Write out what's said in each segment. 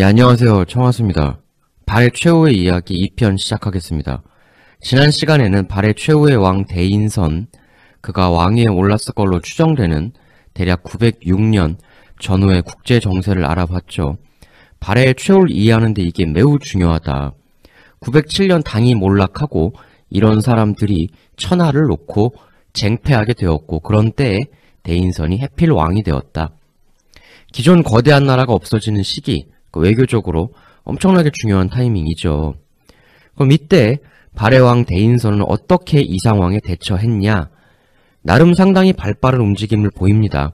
예, 안녕하세요. 청하수입니다. 발의 최후의 이야기 2편 시작하겠습니다. 지난 시간에는 발의 최후의 왕 대인선, 그가 왕위에 올랐을 걸로 추정되는 대략 906년 전후의 국제 정세를 알아봤죠. 발의 해 최후를 이해하는데 이게 매우 중요하다. 907년 당이 몰락하고 이런 사람들이 천하를 놓고 쟁패하게 되었고 그런 때에 대인선이 해필 왕이 되었다. 기존 거대한 나라가 없어지는 시기, 그 외교적으로 엄청나게 중요한 타이밍이죠. 그럼 이때 발해왕 대인선은 어떻게 이 상황에 대처했냐? 나름 상당히 발빠른 움직임을 보입니다.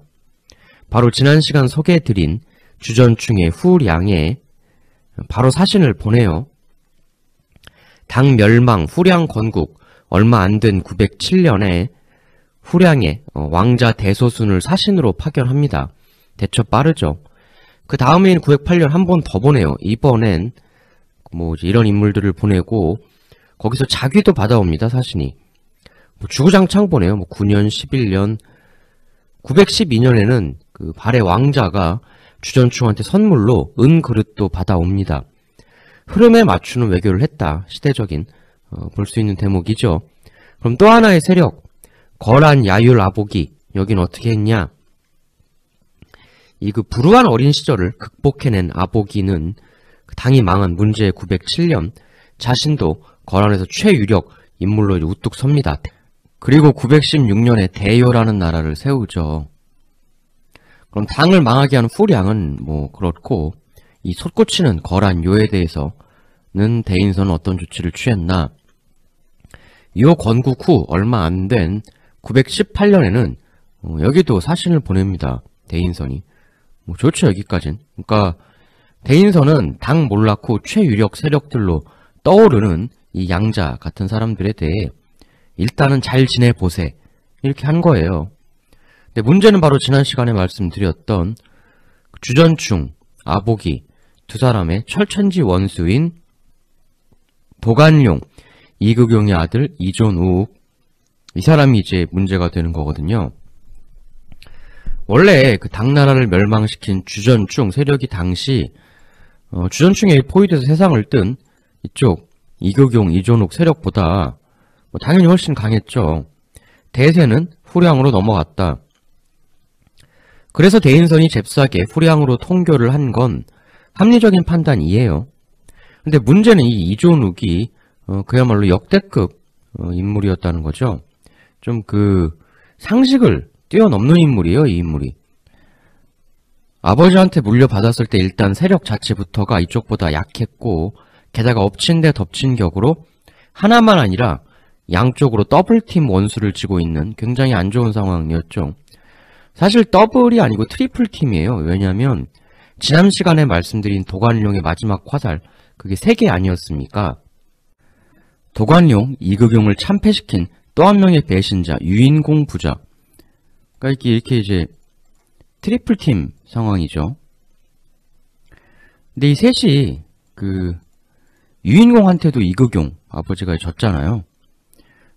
바로 지난 시간 소개해드린 주전충의 후량에 바로 사신을 보내요. 당 멸망 후량 건국 얼마 안 된 907년에 후량의 왕자 대소순을 사신으로 파견합니다. 대처 빠르죠. 그다음에 908년 한 번 더 보내요. 이번엔 뭐 이런 인물들을 보내고 거기서 자기도 받아옵니다. 사신이. 뭐 주구장창 보내요. 뭐 9년, 11년, 912년에는 그발해 왕자가 주전충한테 선물로 은 그릇도 받아옵니다. 흐름에 맞추는 외교를 했다. 시대적인 어, 볼 수 있는 대목이죠. 그럼 또 하나의 세력 거란 야율 아보기 여긴 어떻게 했냐? 이그 불우한 어린 시절을 극복해낸 아보기는 당이 망한 문제의 907년 자신도 거란에서 최유력 인물로 우뚝 섭니다. 그리고 916년에 대요라는 나라를 세우죠. 그럼 당을 망하게 하는 후량은 뭐 그렇고 이 솟구치는 거란 요에 대해서는 대인선은 어떤 조치를 취했나 요 건국 후 얼마 안 된 918년에는 어, 여기도 사신을 보냅니다. 대인선이 뭐 좋죠 여기까진 그러니까 대인선은 당 몰락후 최유력 세력들로 떠오르는 이 양자 같은 사람들에 대해 일단은 잘 지내보세 이렇게 한 거예요 근데 문제는 바로 지난 시간에 말씀드렸던 주전충, 아보기 두 사람의 철천지 원수인 도관용 이극용의 아들 이존우욱 이 사람이 이제 문제가 되는 거거든요 원래 그 당나라를 멸망시킨 주전충 세력이 당시 어, 주전충에 포위돼서 세상을 뜬 이쪽 이교경, 이존옥 세력보다 뭐 당연히 훨씬 강했죠. 대세는 후량으로 넘어갔다. 그래서 대인선이 잽싸게 후량으로 통교를 한 건 합리적인 판단이에요. 근데 문제는 이 이존욱이 어, 그야말로 역대급 어, 인물이었다는 거죠. 좀 그 상식을 뛰어넘는 인물이에요, 이 인물이. 아버지한테 물려받았을 때 일단 세력 자체부터가 이쪽보다 약했고 게다가 엎친 데 덮친 격으로 하나만 아니라 양쪽으로 더블팀 원수를 쥐고 있는 굉장히 안 좋은 상황이었죠. 사실 더블이 아니고 트리플 팀이에요. 왜냐면 지난 시간에 말씀드린 도관룡의 마지막 화살 그게 3개 아니었습니까? 도관룡, 이극용을 참패시킨 또 한 명의 배신자 유인공 부자 그러니까 이렇게, 이렇게 이제 트리플 팀 상황이죠. 근데 이 셋이 그 유인공한테도 이극용 아버지가 졌잖아요.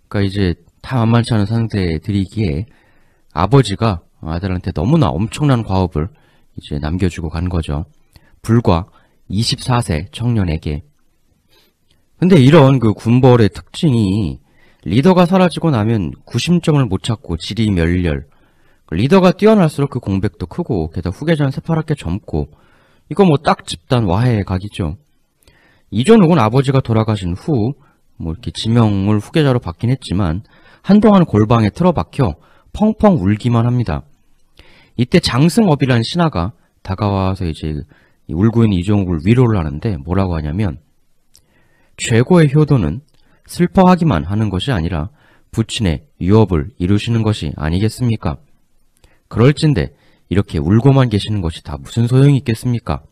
그러니까 이제 다 만만치 않은 상대들이기에 아버지가 아들한테 너무나 엄청난 과업을 이제 남겨주고 간 거죠. 불과 24세 청년에게. 근데 이런 그 군벌의 특징이 리더가 사라지고 나면 구심점을 못 찾고 질이 멸렬, 그 리더가 뛰어날수록 그 공백도 크고 게다가 후계자는 새파랗게 젊고 이거 뭐 딱 집단 와해의 각이죠. 이전욱은 아버지가 돌아가신 후뭐 이렇게 지명을 후계자로 받긴 했지만 한동안 골방에 틀어박혀 펑펑 울기만 합니다. 이때 장승업이라는 신하가 다가와서 이제 울고 있는 이종욱을 위로를 하는데 뭐라고 하냐면 최고의 효도는 슬퍼하기만 하는 것이 아니라 부친의 유업을 이루시는 것이 아니겠습니까? 그럴진데 이렇게 울고만 계시는 것이 다 무슨 소용이 있겠습니까?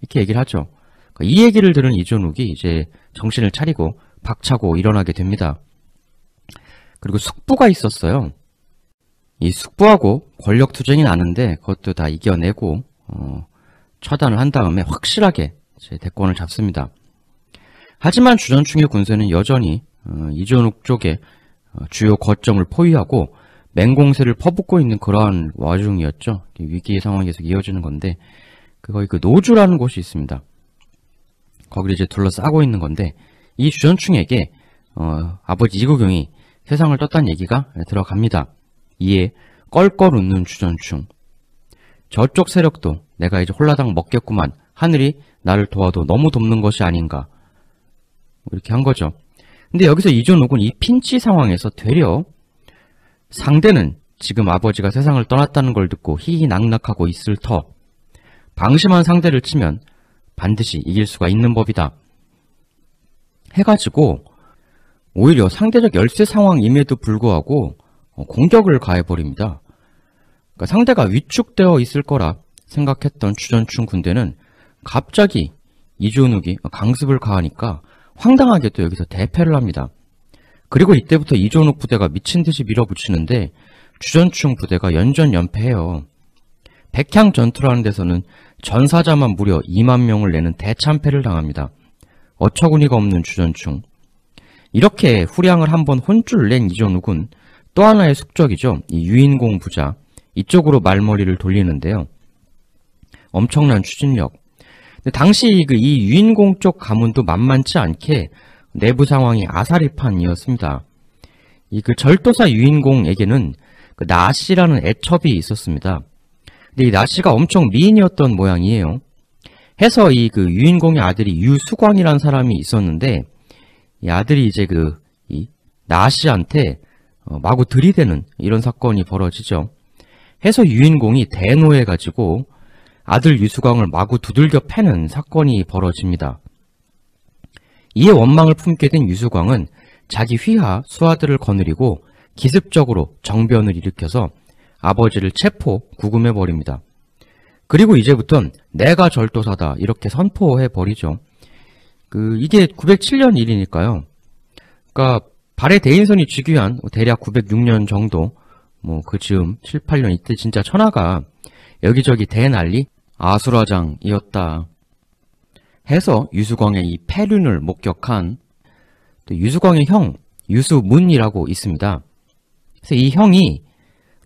이렇게 얘기를 하죠. 그러니까 이 얘기를 들은 이준욱이 이제 정신을 차리고 박차고 일어나게 됩니다. 그리고 숙부가 있었어요. 이 숙부하고 권력투쟁이 나는데 그것도 다 이겨내고 어, 처단을 한 다음에 확실하게 이제 대권을 잡습니다. 하지만 주전충의 군세는 여전히 어, 이준욱 쪽에 어, 주요 거점을 포위하고 맹공세를 퍼붓고 있는 그러한 와중이었죠. 위기의 상황이 계속 이어지는 건데 그 거기 그 노주라는 곳이 있습니다. 거기를 이제 둘러싸고 있는 건데 이 주전충에게 어, 아버지 이구경이 세상을 떴다는 얘기가 들어갑니다. 이에 껄껄 웃는 주전충. 저쪽 세력도 내가 이제 홀라당 먹겠구만. 하늘이 나를 도와도 너무 돕는 것이 아닌가. 뭐 이렇게 한 거죠. 근데 여기서 이전혹은이 핀치 상황에서 되려 상대는 지금 아버지가 세상을 떠났다는 걸 듣고 희희낙낙하고 있을 터 방심한 상대를 치면 반드시 이길 수가 있는 법이다 해가지고 오히려 상대적 열세 상황임에도 불구하고 어, 공격을 가해버립니다 그러니까 상대가 위축되어 있을 거라 생각했던 주전충 군대는 갑자기 이준욱이 강습을 가하니까 황당하게 또 여기서 대패를 합니다 그리고 이때부터 이종욱 부대가 미친듯이 밀어붙이는데 주전충 부대가 연전연패해요. 백향 전투라는 데서는 전사자만 무려 2만 명을 내는 대참패를 당합니다. 어처구니가 없는 주전충. 이렇게 후량을 한번 혼쭐 낸 이전욱은 또 하나의 숙적이죠. 이 유인공 부자. 이쪽으로 말머리를 돌리는데요. 엄청난 추진력. 당시 그이 유인공 쪽 가문도 만만치 않게 내부 상황이 아사리판이었습니다. 이 그 절도사 유인공에게는 그 나씨라는 애첩이 있었습니다. 근데 이 나씨가 엄청 미인이었던 모양이에요. 해서 이 그 유인공의 아들이 유수광이라는 사람이 있었는데 이 아들이 이제 그 이 나씨한테 어, 마구 들이대는 이런 사건이 벌어지죠. 해서 유인공이 대노해가지고 아들 유수광을 마구 두들겨 패는 사건이 벌어집니다. 이에 원망을 품게 된 유수광은 자기 휘하 수하들을 거느리고 기습적으로 정변을 일으켜서 아버지를 체포, 구금해버립니다. 그리고 이제부턴 내가 절도사다 이렇게 선포해버리죠. 그 이게 907년 일이니까요. 그러니까 발해 대인선이 즉위한 대략 906년 정도 뭐그 즈음 7, 8년 이때 진짜 천하가 여기저기 대난리 아수라장이었다. 해서 유수광의 이 폐륜을 목격한 유수광의 형, 유수문이라고 있습니다. 그래서 이 형이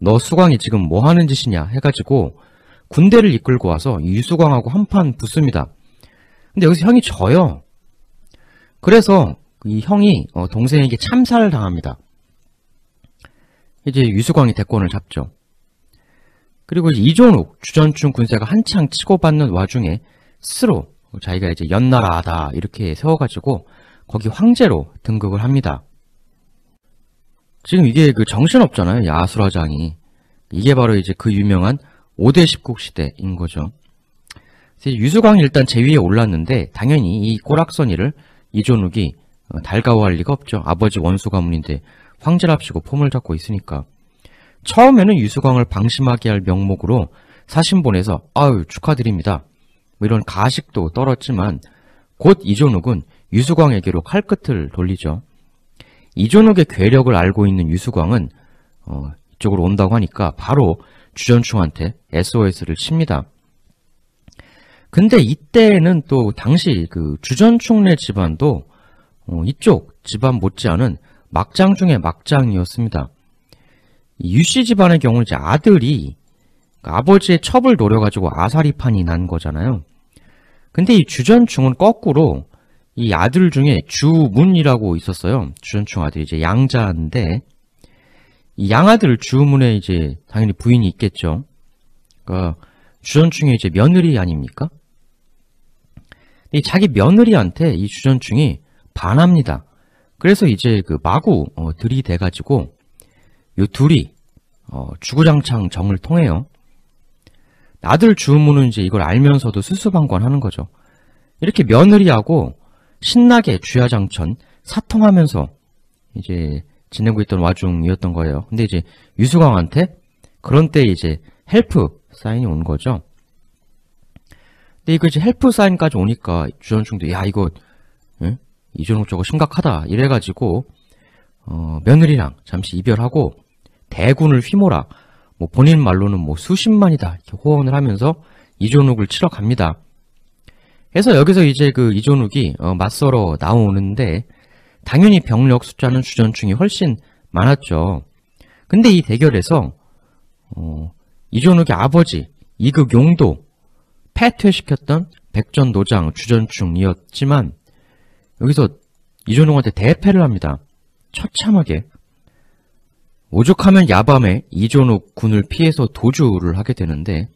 너 수광이 지금 뭐 하는 짓이냐 해가지고 군대를 이끌고 와서 유수광하고 한판 붙습니다. 근데 여기서 형이 져요. 그래서 이 형이 어, 동생에게 참사를 당합니다. 이제 유수광이 대권을 잡죠. 그리고 이종욱, 주전춘 군사가 한창 치고받는 와중에 스스로 자기가 이제 연나라다 이렇게 세워가지고 거기 황제로 등극을 합니다. 지금 이게 그 정신없잖아요. 야수라장이. 이게 바로 이제 그 유명한 5대 10국 시대인 거죠. 유수광이 일단 제위에 올랐는데 당연히 이 꼬락선이를 이존욱이 어, 달가워할 리가 없죠. 아버지 원수 가문인데 황제랍시고 폼을 잡고 있으니까. 처음에는 유수광을 방심하게 할 명목으로 사신 보내서 아유 축하드립니다. 뭐 이런 가식도 떨었지만 곧 이존욱은 유수광에게로 칼끝을 돌리죠. 이존욱의 괴력을 알고 있는 유수광은 어, 이쪽으로 온다고 하니까 바로 주전충한테 SOS를 칩니다. 근데 이때는 또 당시 그 주전충례 집안도 어, 이쪽 집안 못지않은 막장 중의 막장이었습니다. 유씨 집안의 경우 이제 아들이 그 아버지의 첩을 노려가지고 아사리판이 난 거잖아요. 근데 이 주전충은 거꾸로 이 아들 중에 주문이라고 있었어요. 주전충 아들이 이제 양자인데 이 양아들 주문에 이제 당연히 부인이 있겠죠. 그러니까 주전충이 이제 며느리 아닙니까? 이 자기 며느리한테 이 주전충이 반합니다. 그래서 이제 그 마구 어, 들이대가지고 요 둘이 어, 주구장창 정을 통해요. 아들 주무는 이제 이걸 알면서도 수수방관하는 거죠. 이렇게 며느리하고 신나게 주야장천 사통하면서 이제 지내고 있던 와중이었던 거예요. 근데 이제 유수광한테 그런 때 이제 헬프 사인이 온 거죠. 근데 이거 이제 헬프 사인까지 오니까 주현충도 야 이거 응? 예? 이준호 저거 심각하다 이래가지고 어, 며느리랑 잠시 이별하고 대군을 휘몰아 뭐 본인 말로는 뭐 수십만이다 이렇게 호언을 하면서 이존욱을 치러 갑니다. 그래서 여기서 이제 그 이존욱이 어, 맞서러 나오는데 당연히 병력 숫자는 주전충이 훨씬 많았죠. 근데 이 대결에서 어, 이존욱의 아버지 이극 용도 패퇴시켰던 백전노장 주전충이었지만 여기서 이존욱한테 대패를 합니다. 처참하게 오죽하면 야밤에 이존욱 군을 피해서 도주를 하게 되는데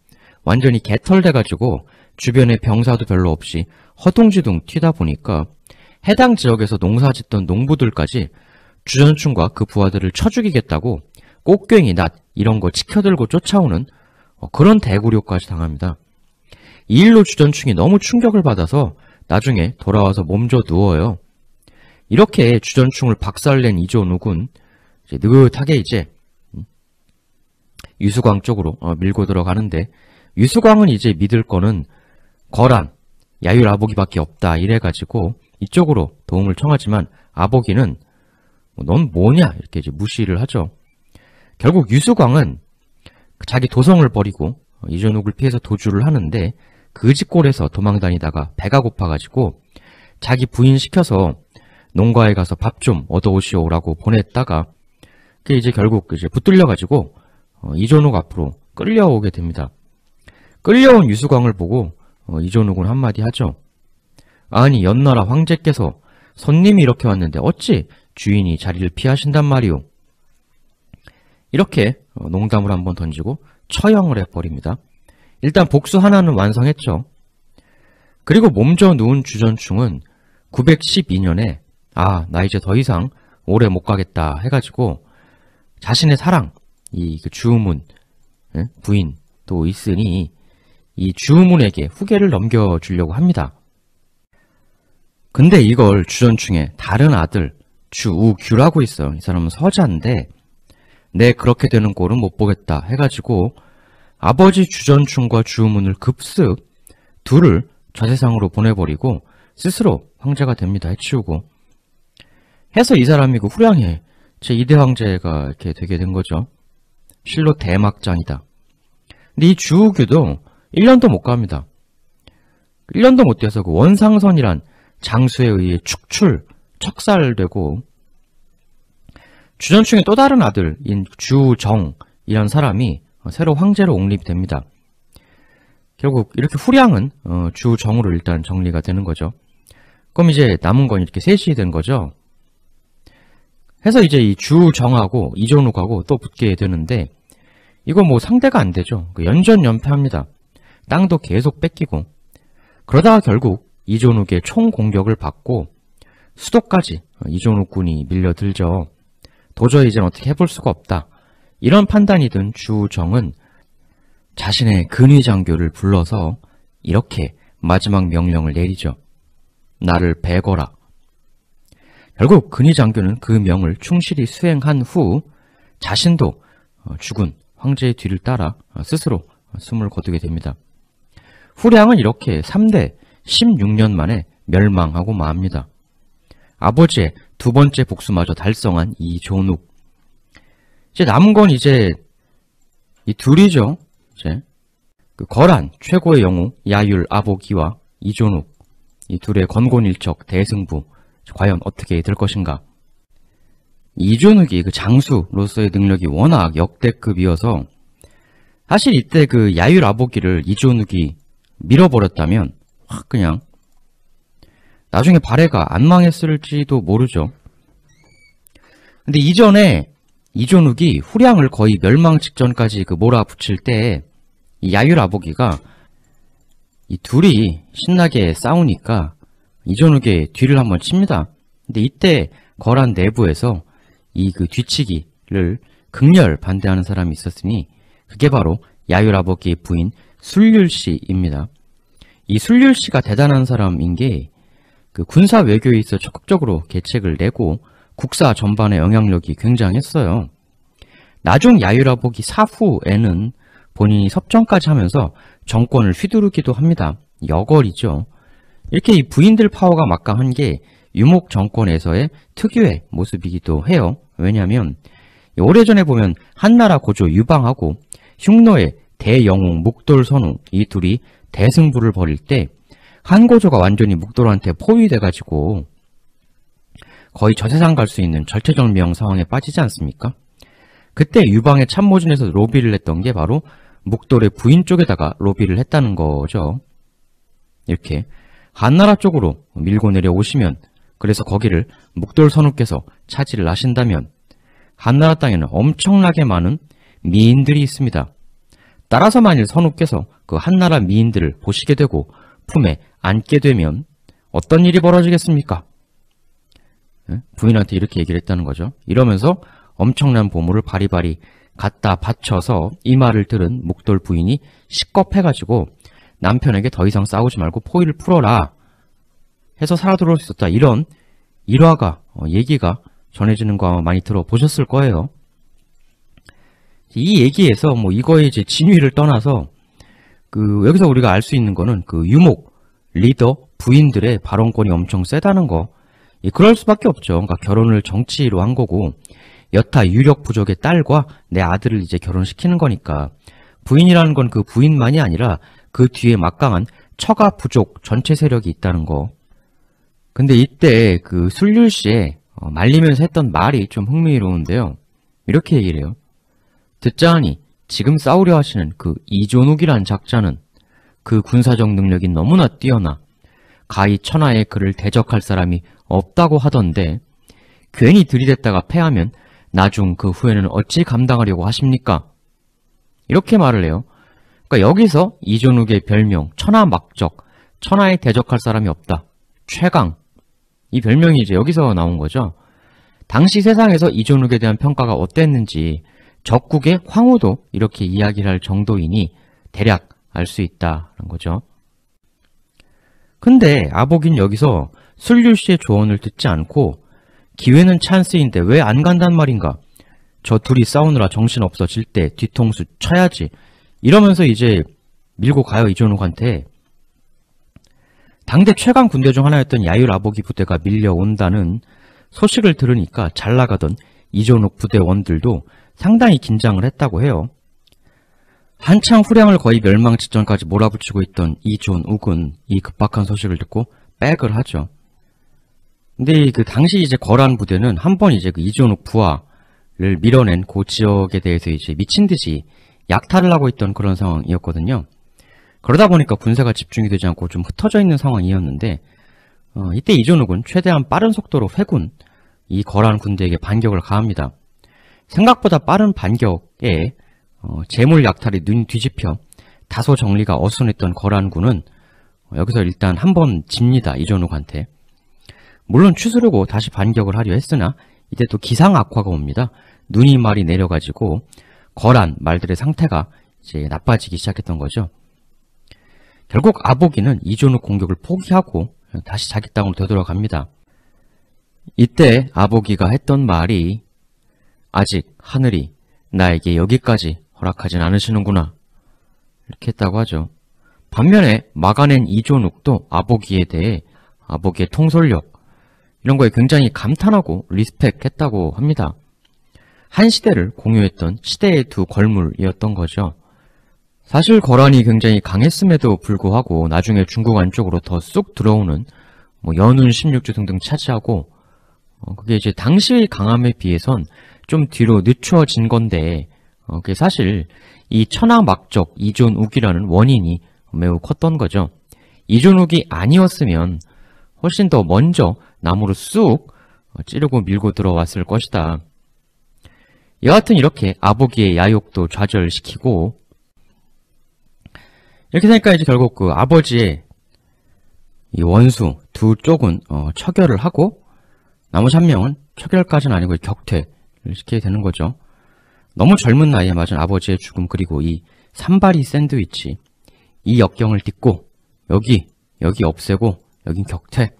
완전히 개털돼가지고 주변에 병사도 별로 없이 허둥지둥 튀다 보니까 해당 지역에서 농사짓던 농부들까지 주전충과 그 부하들을 쳐 죽이겠다고 꽃괭이낫 이런 거 치켜들고 쫓아오는 어, 그런 대구려까지 당합니다. 이 일로 주전충이 너무 충격을 받아서 나중에 돌아와서 몸져 누워요. 이렇게 주전충을 박살낸 이조누군 이제 느긋하게 이제 음, 유수광 쪽으로 어, 밀고 들어가는데 유수광은 이제 믿을 거는 거란, 야율 아보기밖에 없다 이래가지고 이쪽으로 도움을 청하지만 아보기는 뭐 넌 뭐냐 이렇게 이제 무시를 하죠. 결국 유수광은 자기 도성을 버리고 어, 이전옥을 피해서 도주를 하는데 그지골에서 도망다니다가 배가 고파가지고 자기 부인 시켜서 농가에 가서 밥 좀 얻어오시오라고 보냈다가 그게 이제 결국 이제 붙들려 가지고 어, 이전욱 앞으로 끌려오게 됩니다. 끌려온 유수광을 보고 어, 이전욱은 한마디 하죠. 아니 연나라 황제께서 손님이 이렇게 왔는데 어찌 주인이 자리를 피하신단 말이오. 이렇게 어, 농담을 한번 던지고 처형을 해버립니다. 일단 복수 하나는 완성했죠. 그리고 몸져 누운 주전충은 912년에 아 나 이제 더 이상 오래 못 가겠다 해가지고 자신의 사랑, 이그 주문, 예? 부인 도 있으니 이 주문에게 후계를 넘겨주려고 합니다. 근데 이걸 주전 중에 다른 아들 주우규라고 있어요. 이 사람은 서자인데 내 그렇게 되는 꼴은 못 보겠다 해가지고 아버지 주전충과 주우문을 급습 둘을 저세상으로 보내버리고 스스로 황제가 됩니다 해치우고 해서 이 사람이 그 후량에 제2대 황제가 이렇게 되게 된 거죠. 실로 대막장이다. 근데 이 주우규도 1년도 못 갑니다. 1년도 못 돼서 그 원상선이란 장수에 의해 축출, 척살되고 주전충의 또 다른 아들인 주정이란 사람이 새로 황제로 옹립됩니다. 결국 이렇게 후량은 어, 주정으로 일단 정리가 되는 거죠. 그럼 이제 남은 건 이렇게 셋이 된 거죠. 해서 이제 이 주정하고 이전욱하고 또 붙게 되는데 이거 뭐 상대가 안 되죠. 그 연전연패합니다. 땅도 계속 뺏기고 그러다가 결국 이전욱의 총공격을 받고 수도까지 이전욱 군이 밀려들죠. 도저히 이제 어떻게 해볼 수가 없다. 이런 판단이 든 주정은 자신의 근위장교를 불러서 이렇게 마지막 명령을 내리죠. 나를 베거라. 결국 근위 장교는 그 명을 충실히 수행한 후 자신도 어, 죽은 황제의 뒤를 따라 어, 스스로 숨을 거두게 됩니다. 후량은 이렇게 3대 16년 만에 멸망하고 맙니다. 아버지의 두 번째 복수마저 달성한 이존욱 이제 남은 건 이제 이 둘이죠. 이제 그 거란 최고의 영웅 야율 아보기와 이존욱이 둘의 건곤일척 대승부 과연 어떻게 될 것인가 이준욱이 그 장수로서의 능력이 워낙 역대급이어서 사실 이때 그 야유라보기를 이준욱이 밀어버렸다면 확 그냥 나중에 발해가 안 망했을지도 모르죠 근데 이전에 이준욱이 후량을 거의 멸망 직전까지 그 몰아붙일 때이 야유라보기가 이 둘이 신나게 싸우니까 이전욱의 뒤를 한번 칩니다. 근데 이때 거란 내부에서 이 그 뒤치기를 극렬 반대하는 사람이 있었으니 그게 바로 야율아버기의 부인 술률씨입니다. 이 술률씨가 대단한 사람인 게 그 군사 외교에 있어 적극적으로 계책을 내고 국사 전반의 영향력이 굉장했어요. 나중 야율아복이 사후에는 본인이 섭정까지 하면서 정권을 휘두르기도 합니다. 여걸이죠. 이렇게 이 부인들 파워가 막강한 게 유목 정권에서의 특유의 모습이기도 해요. 왜냐하면 오래전에 보면 한나라 고조 유방하고 흉노의 대영웅 묵돌선우 이 둘이 대승부를 벌일 때 한고조가 완전히 묵돌한테 포위돼가지고 거의 저세상 갈 수 있는 절체절명 상황에 빠지지 않습니까? 그때 유방의 참모진에서 로비를 했던 게 바로 묵돌의 부인 쪽에다가 로비를 했다는 거죠. 이렇게 한나라 쪽으로 밀고 내려오시면 그래서 거기를 묵돌 선우께서 차지를 하신다면 한나라 땅에는 엄청나게 많은 미인들이 있습니다. 따라서 만일 선우께서 그 한나라 미인들을 보시게 되고 품에 안게 되면 어떤 일이 벌어지겠습니까? 부인한테 이렇게 얘기를 했다는 거죠. 이러면서 엄청난 보물을 바리바리 갖다 바쳐서 이 말을 들은 묵돌 부인이 시겁해가지고 남편에게 더 이상 싸우지 말고 포위를 풀어라 해서 살아 들어올 수 있었다. 이런 일화가 어, 얘기가 전해지는 거 아마 많이 들어보셨을 거예요. 이 얘기에서 뭐 이거의 이제 진위를 떠나서 그 여기서 우리가 알 수 있는 거는 그 유목 리더 부인들의 발언권이 엄청 세다는 거. 예, 그럴 수밖에 없죠. 그러니까 결혼을 정치로 한 거고 여타 유력 부족의 딸과 내 아들을 이제 결혼시키는 거니까 부인이라는 건 그 부인만이 아니라 그 뒤에 막강한 처가 부족 전체 세력이 있다는 거. 근데 이때 그 술률 씨의 어, 말리면서 했던 말이 좀 흥미로운데요. 이렇게 얘기를 해요. 듣자하니 지금 싸우려 하시는 그 이존욱이란 작자는 그 군사적 능력이 너무나 뛰어나 가히 천하에 그를 대적할 사람이 없다고 하던데 괜히 들이댔다가 패하면 나중 그 후에는 어찌 감당하려고 하십니까? 이렇게 말을 해요. 그러니까 여기서 이준욱의 별명 천하막적, 천하에 대적할 사람이 없다, 최강 이 별명이 이제 여기서 나온 거죠. 당시 세상에서 이준욱에 대한 평가가 어땠는지 적국의 황후도 이렇게 이야기를 할 정도이니 대략 알 수 있다는 거죠. 근데 아복인 여기서 술류 씨의 조언을 듣지 않고 기회는 찬스인데 왜 안 간단 말인가? 저 둘이 싸우느라 정신없어질 때 뒤통수 쳐야지 이러면서 이제 밀고 가요 이종욱한테 당대 최강 군대 중 하나였던 야유라보기 부대가 밀려온다는 소식을 들으니까 잘 나가던 이종욱 부대원들도 상당히 긴장을 했다고 해요. 한창 후량을 거의 멸망 직전까지 몰아붙이고 있던 이존욱은 이 급박한 소식을 듣고 백을 하죠. 근데 그 당시 이제 거란 부대는 한 번 이제 그 이존욱 부하를 밀어낸 그 지역에 대해서 이제 미친 듯이 약탈을 하고 있던 그런 상황이었거든요. 그러다 보니까 군사가 집중이 되지 않고 좀 흩어져 있는 상황이었는데 어, 이때 이전욱은 최대한 빠른 속도로 회군, 이 거란 군대에게 반격을 가합니다. 생각보다 빠른 반격에 어, 재물 약탈이 눈 뒤집혀 다소 정리가 어수선했던 거란군은 어, 여기서 일단 한번 집니다. 이전욱한테. 물론 추스르고 다시 반격을 하려 했으나 이때 또 기상 악화가 옵니다. 눈이 말이 내려가지고 거란 말들의 상태가 이제 나빠지기 시작했던 거죠. 결국 아보기는 이존의 공격을 포기하고 다시 자기 땅으로 되돌아갑니다. 이때 아보기가 했던 말이 아직 하늘이 나에게 여기까지 허락하진 않으시는구나 이렇게 했다고 하죠. 반면에 막아낸 이존욱도 아보기에 대해 아보기의 통솔력 이런 거에 굉장히 감탄하고 리스펙 했다고 합니다. 한 시대를 공유했던 시대의 두 걸물이었던 거죠. 사실 거란이 굉장히 강했음에도 불구하고 나중에 중국 안쪽으로 더 쏙 들어오는 뭐 연운 16주 등등 차지하고 어, 그게 이제 당시의 강함에 비해선 좀 뒤로 늦추어진 건데 어, 그게 사실 이 천하막적 이존욱이라는 원인이 매우 컸던 거죠. 이존욱이 아니었으면 훨씬 더 먼저 나무로 쑥 찌르고 밀고 들어왔을 것이다. 여하튼 이렇게 아보기의 야욕도 좌절시키고 이렇게 되니까 이제 결국 그 아버지의 이 원수 두 쪽은 어, 처결을 하고 나머지 한 명은 처결까지는 아니고 격퇴를 시키게 되는 거죠. 너무 젊은 나이에 맞은 아버지의 죽음 그리고 이 산발이 샌드위치 이 역경을 딛고 여기 여기 없애고 여긴 격퇴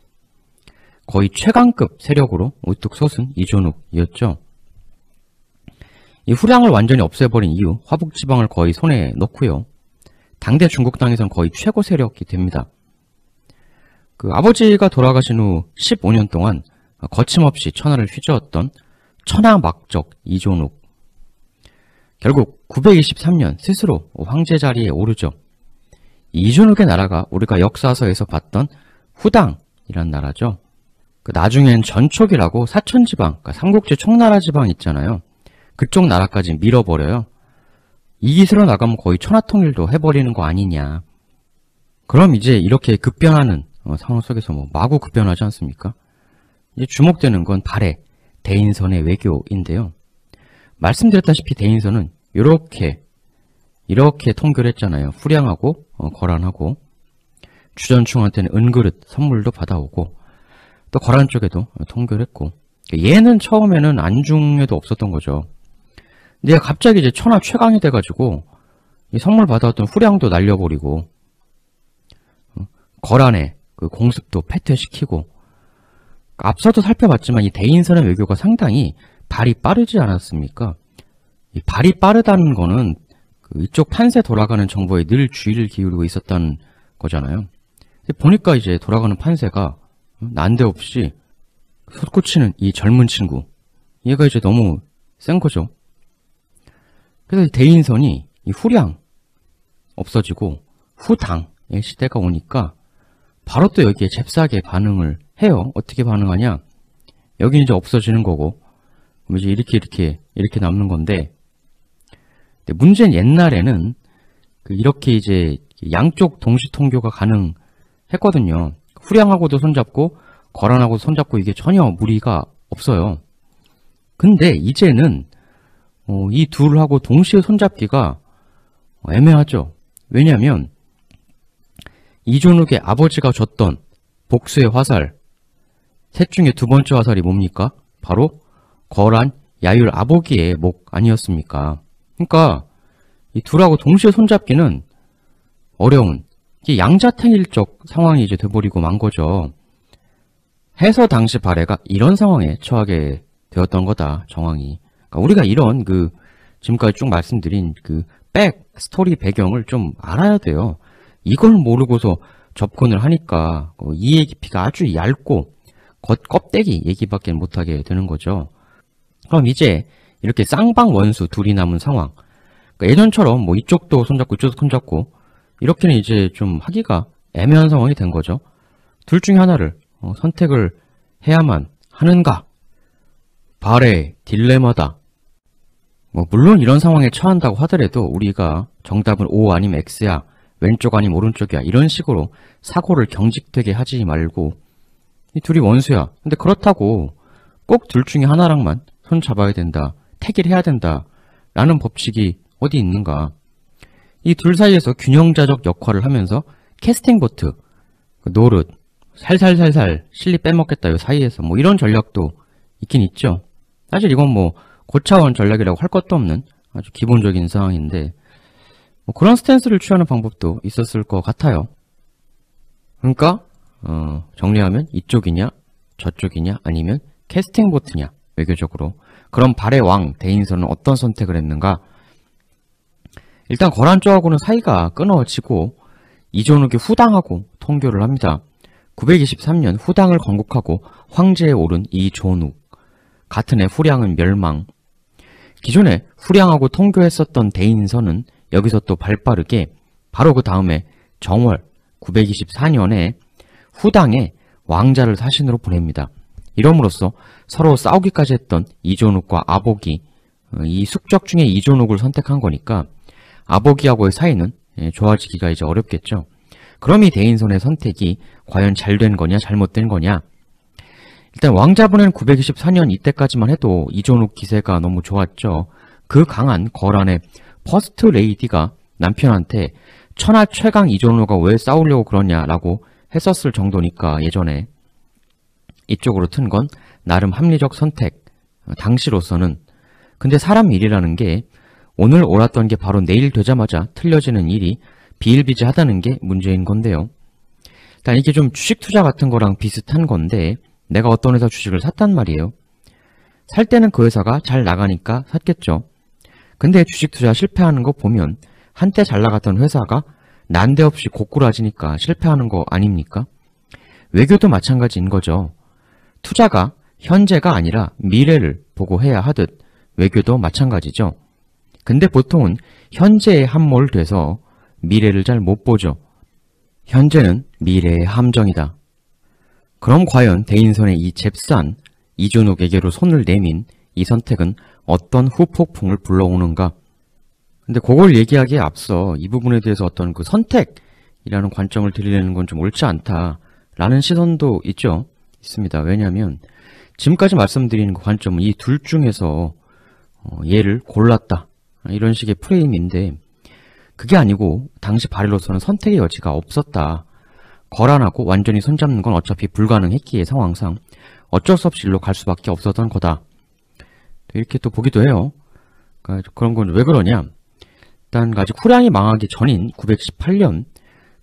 거의 최강급 세력으로 우뚝 솟은 이존욱이었죠. 이 후량을 완전히 없애버린 이후 화북지방을 거의 손에 넣고요. 당대 중국당에선 거의 최고 세력이 됩니다. 그 아버지가 돌아가신 후 15년 동안 거침없이 천하를 휘저었던 천하막적 이종욱 결국 923년 스스로 황제 자리에 오르죠. 이준욱의 나라가 우리가 역사서에서 봤던 후당이란 나라죠. 그 나중엔 전촉이라고 사천지방, 그러니까 삼국지 총나라 지방 있잖아요. 그쪽 나라까지 밀어버려요. 이 기세로 나가면 거의 천하통일도 해버리는 거 아니냐. 그럼 이제 이렇게 급변하는 어, 상황 속에서 뭐 마구 급변하지 않습니까? 이제 주목되는 건 발해, 대인선의 외교인데요. 말씀드렸다시피 대인선은 이렇게 이렇게 통결했잖아요. 후량하고 어, 거란하고 주전충한테는 은그릇 선물도 받아오고 또 거란 쪽에도 통결했고 얘는 처음에는 안중에도 없었던 거죠. 내가 갑자기 이제 천하 최강이 돼가지고 이 선물 받아왔던 후량도 날려버리고 어, 거란에 그 공습도 패퇴시키고 앞서도 살펴봤지만 이 대인선의 외교가 상당히 발이 빠르지 않았습니까? 이 발이 빠르다는 거는 그 이쪽 판세 돌아가는 정보에 늘 주의를 기울이고 있었던 거잖아요. 보니까 이제 돌아가는 판세가 난데없이 솟구치는 이 젊은 친구 얘가 이제 너무 센 거죠. 그래서 대인선이 이 후량 없어지고 후당의 시대가 오니까 바로 또 여기에 잽싸게 반응을 해요. 어떻게 반응하냐? 여기 이제 없어지는 거고 그럼 이제 이렇게 이렇게 이렇게 남는 건데 근데 문제는 옛날에는 그 이렇게 이제 양쪽 동시 통교가 가능했거든요. 후량하고도 손잡고 거란하고 손잡고 이게 전혀 무리가 없어요. 근데 이제는 어, 이 둘하고 동시에 손잡기가 애매하죠. 왜냐하면 이준욱의 아버지가 줬던 복수의 화살 셋 중에 두 번째 화살이 뭡니까? 바로 거란 야율 아보기의 목 아니었습니까? 그러니까 이 둘하고 동시에 손잡기는 어려운 양자탱일적 상황이 이제 돼버리고 만 거죠. 해서 당시 발해가 이런 상황에 처하게 되었던 거다 정황이. 그러니까 우리가 이런 그 지금까지 쭉 말씀드린 그 백, 스토리 배경을 좀 알아야 돼요. 이걸 모르고서 접근을 하니까 어, 이해 깊이가 아주 얇고 겉, 껍데기 얘기밖에 못하게 되는 거죠. 그럼 이제 이렇게 쌍방 원수 둘이 남은 상황 그러니까 예전처럼 뭐 이쪽도 손잡고 이쪽도 손잡고 이렇게는 이제 좀 하기가 애매한 상황이 된 거죠. 둘 중에 하나를 어, 선택을 해야만 하는가 발의 딜레마다 뭐 물론 이런 상황에 처한다고 하더라도 우리가 정답은 O 아니면 X야 왼쪽 아니면 오른쪽이야 이런 식으로 사고를 경직되게 하지 말고 이 둘이 원수야 근데 그렇다고 꼭 둘 중에 하나랑만 손 잡아야 된다 택일해야 된다 라는 법칙이 어디 있는가 이 둘 사이에서 균형자적 역할을 하면서 캐스팅보트, 그 노릇, 살살살살 실리 빼먹겠다 요 사이에서 뭐 이런 전략도 있긴 있죠 사실 이건 뭐 고차원 전략이라고 할 것도 없는 아주 기본적인 상황인데 뭐 그런 스탠스를 취하는 방법도 있었을 것 같아요. 그러니까 어, 정리하면 이쪽이냐 저쪽이냐 아니면 캐스팅 보트냐 외교적으로 그런 발의 왕 대인선은 어떤 선택을 했는가 일단 거란 쪽하고는 사이가 끊어지고 이전욱이 후당하고 통교를 합니다. 923년 후당을 건국하고 황제에 오른 이존욱 같은 해 후량은 멸망. 기존에 후량하고 통교했었던 대인선은 여기서 또 발빠르게 바로 그 다음에 정월 924년에 후당에 왕자를 사신으로 보냅니다. 이러므로써 서로 싸우기까지 했던 이존욱과 아복이 어, 이 숙적 중에 이존욱을 선택한 거니까 아복이하고의 사이는 예, 좋아지기가 이제 어렵겠죠. 그럼 이 대인선의 선택이 과연 잘 된 거냐 잘못된 거냐 일단 왕자분은 924년 이때까지만 해도 이종욱 기세가 너무 좋았죠. 그 강한 거란에 퍼스트 레이디가 남편한테 천하 최강 이종욱가왜 싸우려고 그러냐라고 했었을 정도니까 예전에 이쪽으로 튼 건 나름 합리적 선택, 당시로서는 근데 사람 일이라는 게 오늘 옳았던 게 바로 내일 되자마자 틀려지는 일이 비일비재하다는 게 문제인 건데요. 일단 이게 좀 주식 투자 같은 거랑 비슷한 건데 내가 어떤 회사 주식을 샀단 말이에요. 살 때는 그 회사가 잘 나가니까 샀겠죠. 근데 주식 투자 실패하는 거 보면 한때 잘 나갔던 회사가 난데없이 고꾸라지니까 실패하는 거 아닙니까? 외교도 마찬가지인 거죠. 투자가 현재가 아니라 미래를 보고 해야 하듯 외교도 마찬가지죠. 근데 보통은 현재에 함몰돼서 미래를 잘 못 보죠. 현재는 미래의 함정이다. 그럼 과연 대인선의 이 잽싼 이준욱에게로 손을 내민 이 선택은 어떤 후폭풍을 불러오는가? 근데 그걸 얘기하기에 앞서 이 부분에 대해서 어떤 그 선택이라는 관점을 들이려는 건 좀 옳지 않다라는 시선도 있죠. 있습니다. 왜냐하면 지금까지 말씀드린 그 관점은 이 둘 중에서 어, 얘를 골랐다 이런 식의 프레임인데 그게 아니고 당시 발렐로서는 선택의 여지가 없었다 거란하고 완전히 손잡는 건 어차피 불가능했기에 상황상 어쩔 수 없이 일로 갈 수밖에 없었던 거다. 이렇게 또 보기도 해요. 그러니까 그런 건 왜 그러냐? 일단 아직 후량이 망하기 전인 918년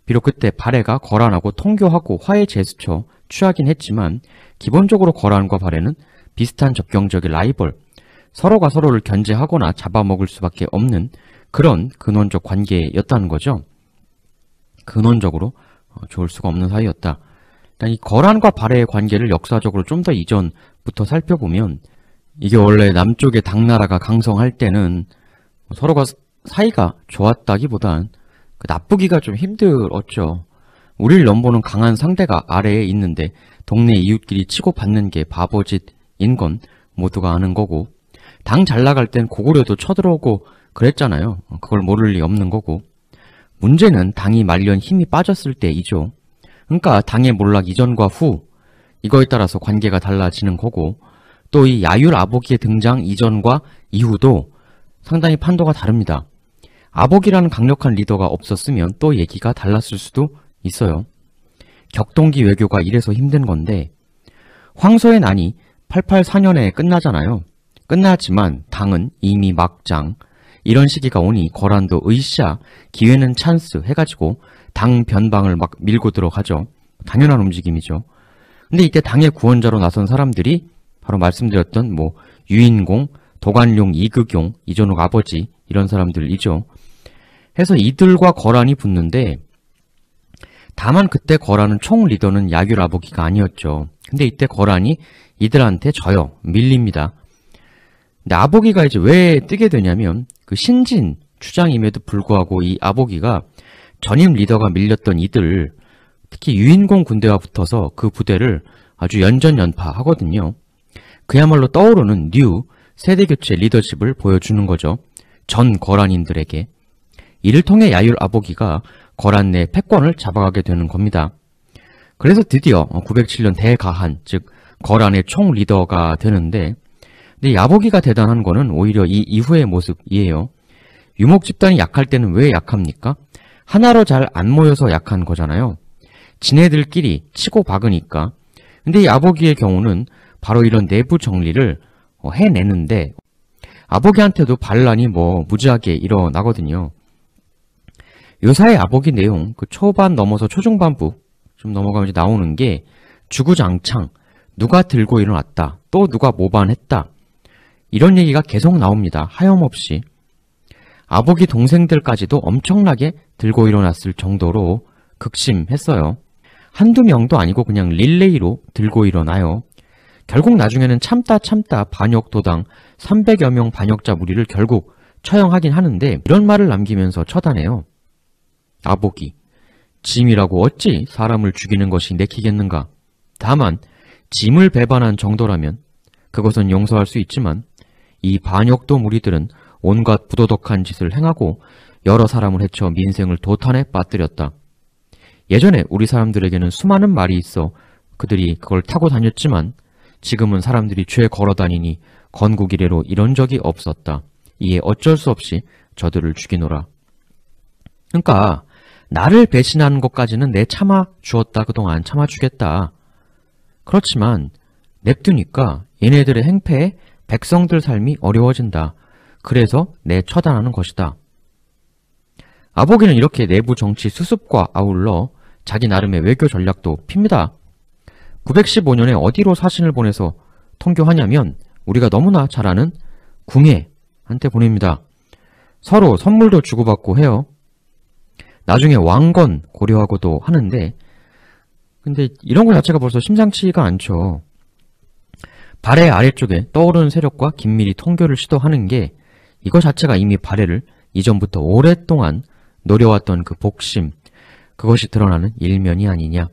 비록 그때 발해가 거란하고 통교하고 화해 제스처 취하긴 했지만 기본적으로 거란과 발해는 비슷한 접경적인 라이벌 서로가 서로를 견제하거나 잡아먹을 수밖에 없는 그런 근원적 관계였다는 거죠. 근원적으로 어, 좋을 수가 없는 사이였다. 일단 이 거란과 발해의 관계를 역사적으로 좀 더 이전부터 살펴보면 이게 원래 남쪽의 당나라가 강성할 때는 뭐 서로가 사이가 좋았다기보단 나쁘기가 그 좀 힘들었죠. 우리를 넘보는 강한 상대가 아래에 있는데 동네 이웃끼리 치고받는 게 바보짓인 건 모두가 아는 거고 당 잘 나갈 땐 고구려도 쳐들어오고 그랬잖아요. 그걸 모를 리 없는 거고 문제는 당이 말년 힘이 빠졌을 때이죠. 그러니까 당의 몰락 이전과 후 이거에 따라서 관계가 달라지는 거고 또 이 야율 아보기의 등장 이전과 이후도 상당히 판도가 다릅니다. 아보기라는 강력한 리더가 없었으면 또 얘기가 달랐을 수도 있어요. 격동기 외교가 이래서 힘든 건데 황소의 난이 884년에 끝나잖아요. 끝나지만 당은 이미 막장 이런 시기가 오니 거란도 으쌰 기회는 찬스 해가지고 당 변방을 막 밀고 들어가죠. 당연한 움직임이죠. 근데 이때 당의 구원자로 나선 사람들이 바로 말씀드렸던 뭐 유인공, 도관룡, 이극용, 이전욱 아버지 이런 사람들이죠. 해서 이들과 거란이 붙는데 다만 그때 거란은 총 리더는 야규라보기가 아니었죠. 근데 이때 거란이 이들한테 져요. 밀립니다. 근데 아보기가 이제 왜 뜨게 되냐면 그 신진 주장임에도 불구하고 이 아보기가 전임 리더가 밀렸던 이들 특히 유인공 군대와 붙어서 그 부대를 아주 연전연파하거든요. 그야말로 떠오르는 뉴 세대교체 리더십을 보여주는 거죠. 전 거란인들에게. 이를 통해 야율 아보기가 거란 내 패권을 잡아가게 되는 겁니다. 그래서 드디어 907년 어, 대가한, 즉 거란의 총리더가 되는데 근데 야보기가 대단한 거는 오히려 이 이후의 모습이에요. 유목 집단이 약할 때는 왜 약합니까? 하나로 잘 안 모여서 약한 거잖아요. 지네들끼리 치고 박으니까. 근데 야보기의 경우는 바로 이런 내부 정리를 어, 해내는데 아보기한테도 반란이 뭐 무지하게 일어나거든요. 요사의 아보기 내용, 그 초반 넘어서 초중반부 좀 넘어가면 이제 나오는 게 주구장창 누가 들고 일어났다, 또 누가 모반했다, 이런 얘기가 계속 나옵니다. 하염없이. 아버기 동생들까지도 엄청나게 들고 일어났을 정도로 극심했어요. 한두 명도 아니고 그냥 릴레이로 들고 일어나요. 결국 나중에는 참다 참다 반역도당 300여 명 반역자 무리를 결국 처형하긴 하는데 이런 말을 남기면서 처단해요. 아보기, 짐이라고 어찌 사람을 죽이는 것이 내키겠는가? 다만 짐을 배반한 정도라면 그것은 용서할 수 있지만 이 반역도 무리들은 온갖 부도덕한 짓을 행하고 여러 사람을 해쳐 민생을 도탄에 빠뜨렸다. 예전에 우리 사람들에게는 수많은 말이 있어 그들이 그걸 타고 다녔지만 지금은 사람들이 죄 걸어 다니니 건국 이래로 이런 적이 없었다. 이에 어쩔 수 없이 저들을 죽이노라. 그러니까 나를 배신하는 것까지는 내 참아 주었다 그동안 참아 주겠다. 그렇지만 냅두니까 얘네들의 행패에 백성들 삶이 어려워진다. 그래서 내 처단하는 것이다. 아보기는 이렇게 내부 정치 수습과 아울러 자기 나름의 외교 전략도 핍니다. 915년에 어디로 사신을 보내서 통교하냐면 우리가 너무나 잘 아는 궁예한테 보냅니다. 서로 선물도 주고받고 해요. 나중에 왕건 고려하고도 하는데 근데 이런 것 자체가 벌써 심상치가 않죠. 발해 아래쪽에 떠오르는 세력과 긴밀히 통교를 시도하는 게 이거 자체가 이미 발해를 이전부터 오랫동안 노려왔던 그 복심, 그것이 드러나는 일면이 아니냐.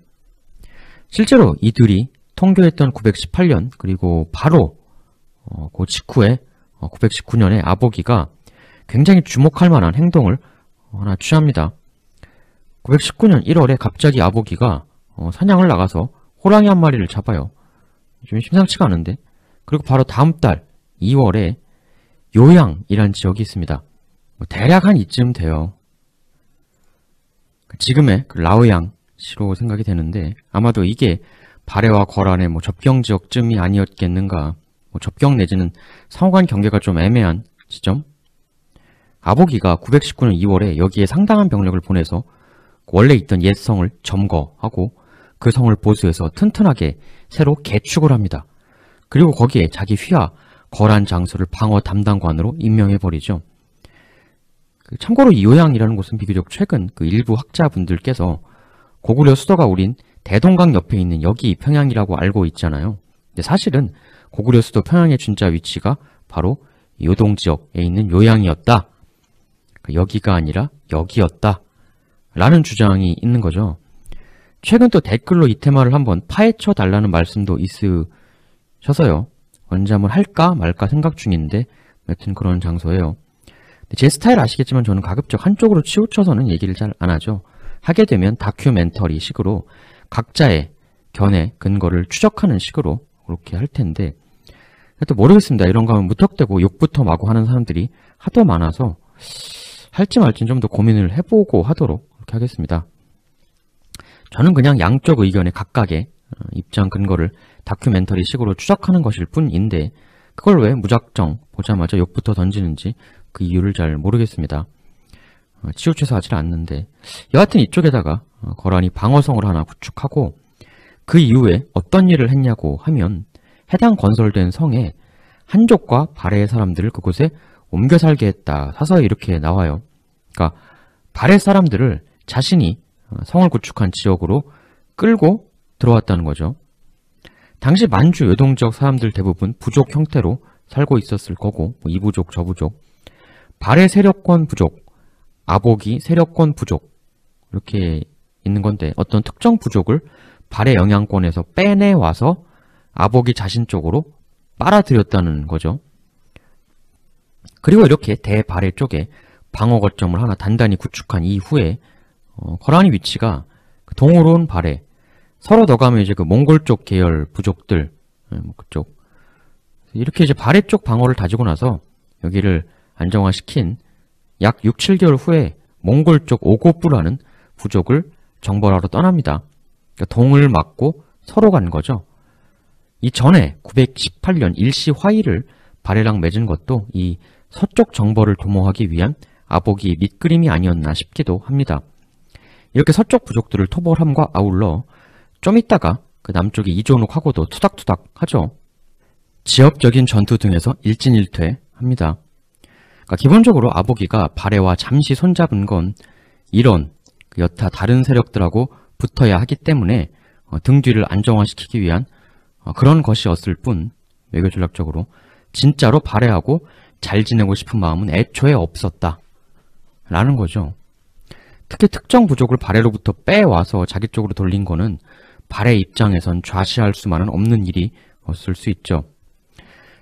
실제로 이 둘이 통교했던 918년 그리고 바로 어, 그 직후에 919년에 어, 아보기가 굉장히 주목할 만한 행동을 하나 취합니다. 919년 1월에 갑자기 아보기가 어, 사냥을 나가서 호랑이 한 마리를 잡아요. 좀 심상치가 않은데 그리고 바로 다음 달 2월에 요양이란 지역이 있습니다 뭐 대략 한 이쯤 돼요 그 지금의 그 라오양시로 생각이 되는데 아마도 이게 발해와 거란의 뭐 접경 지역쯤이 아니었겠는가 뭐 접경 내지는 상호간 경계가 좀 애매한 지점 아보기가 919년 2월에 여기에 상당한 병력을 보내서 원래 있던 옛 성을 점거하고 그 성을 보수해서 튼튼하게 새로 개축을 합니다. 그리고 거기에 자기 휘하 거란 장소를 방어 담당관으로 임명해버리죠. 그 참고로 이호양이라는 곳은 비교적 최근 그 일부 학자분들께서 고구려 수도가 우린 대동강 옆에 있는 여기 평양이라고 알고 있잖아요. 근데 사실은 고구려 수도 평양의 진짜 위치가 바로 요동 지역에 있는 요양이었다. 그 여기가 아니라 여기였다. 라는 주장이 있는 거죠. 최근 또 댓글로 이 테마를 한번 파헤쳐 달라는 말씀도 있으셔서요 언제 한번 할까 말까 생각 중인데 여튼 그런 장소예요 제 스타일 아시겠지만 저는 가급적 한쪽으로 치우쳐서는 얘기를 잘 안 하죠 하게 되면 다큐멘터리 식으로 각자의 견해, 근거를 추적하는 식으로 그렇게 할 텐데 또 모르겠습니다. 이런 거 하면 무턱대고 욕부터 마구 하는 사람들이 하도 많아서 할지 말지좀 더 고민을 해보고 하도록 그렇게 하겠습니다. 저는 그냥 양쪽 의견에 각각의 어, 입장 근거를 다큐멘터리 식으로 추적하는 것일 뿐인데 그걸 왜 무작정 보자마자 욕부터 던지는지 그 이유를 잘 모르겠습니다. 어, 치우쳐서 하질 않는데 여하튼 이쪽에다가 어, 거란이 방어성을 하나 구축하고 그 이후에 어떤 일을 했냐고 하면 해당 건설된 성에 한족과 발해의 사람들을 그곳에 옮겨 살게 했다 사서 이렇게 나와요. 그러니까 발해 사람들을 자신이 어, 성을 구축한 지역으로 끌고 들어왔다는 거죠. 당시 만주 외동 지역 사람들 대부분 부족 형태로 살고 있었을 거고 뭐 이부족, 저부족, 발해 세력권 부족, 아보기 세력권 부족 이렇게 있는 건데 어떤 특정 부족을 발해 영향권에서 빼내와서 아보기 자신 쪽으로 빨아들였다는 거죠. 그리고 이렇게 대발해 쪽에 방어 거점을 하나 단단히 구축한 이후에 어, 거란이 위치가 그 동오론 발해 서로 더가면 이제 그 몽골 쪽 계열 부족들 예, 뭐 그쪽 이렇게 이제 발해 쪽 방어를 다지고 나서 여기를 안정화시킨 약 6, 7개월 후에 몽골 쪽 오고부라는 부족을 정벌하러 떠납니다. 그러니까 동을 막고 서로 간 거죠. 이전에 918년 일시 화의를 발해랑 맺은 것도 이 서쪽 정벌을 도모하기 위한 아보기 밑그림이 아니었나 싶기도 합니다. 이렇게 서쪽 부족들을 토벌함과 아울러 좀 있다가 그 남쪽의 이조옥하고도 투닥투닥 하죠. 지역적인 전투 등에서 일진일퇴합니다. 그러니까 기본적으로 아보기가 발해와 잠시 손잡은 건 이런 그 여타 다른 세력들하고 붙어야 하기 때문에 어, 등 뒤를 안정화시키기 위한 어, 그런 것이었을 뿐 외교전략적으로 진짜로 발해하고 잘 지내고 싶은 마음은 애초에 없었다 라는 거죠. 특히 특정 부족을 발해로부터 빼와서 자기 쪽으로 돌린 거는 발해 입장에선 좌시할 수만은 없는 일이없을수 있죠.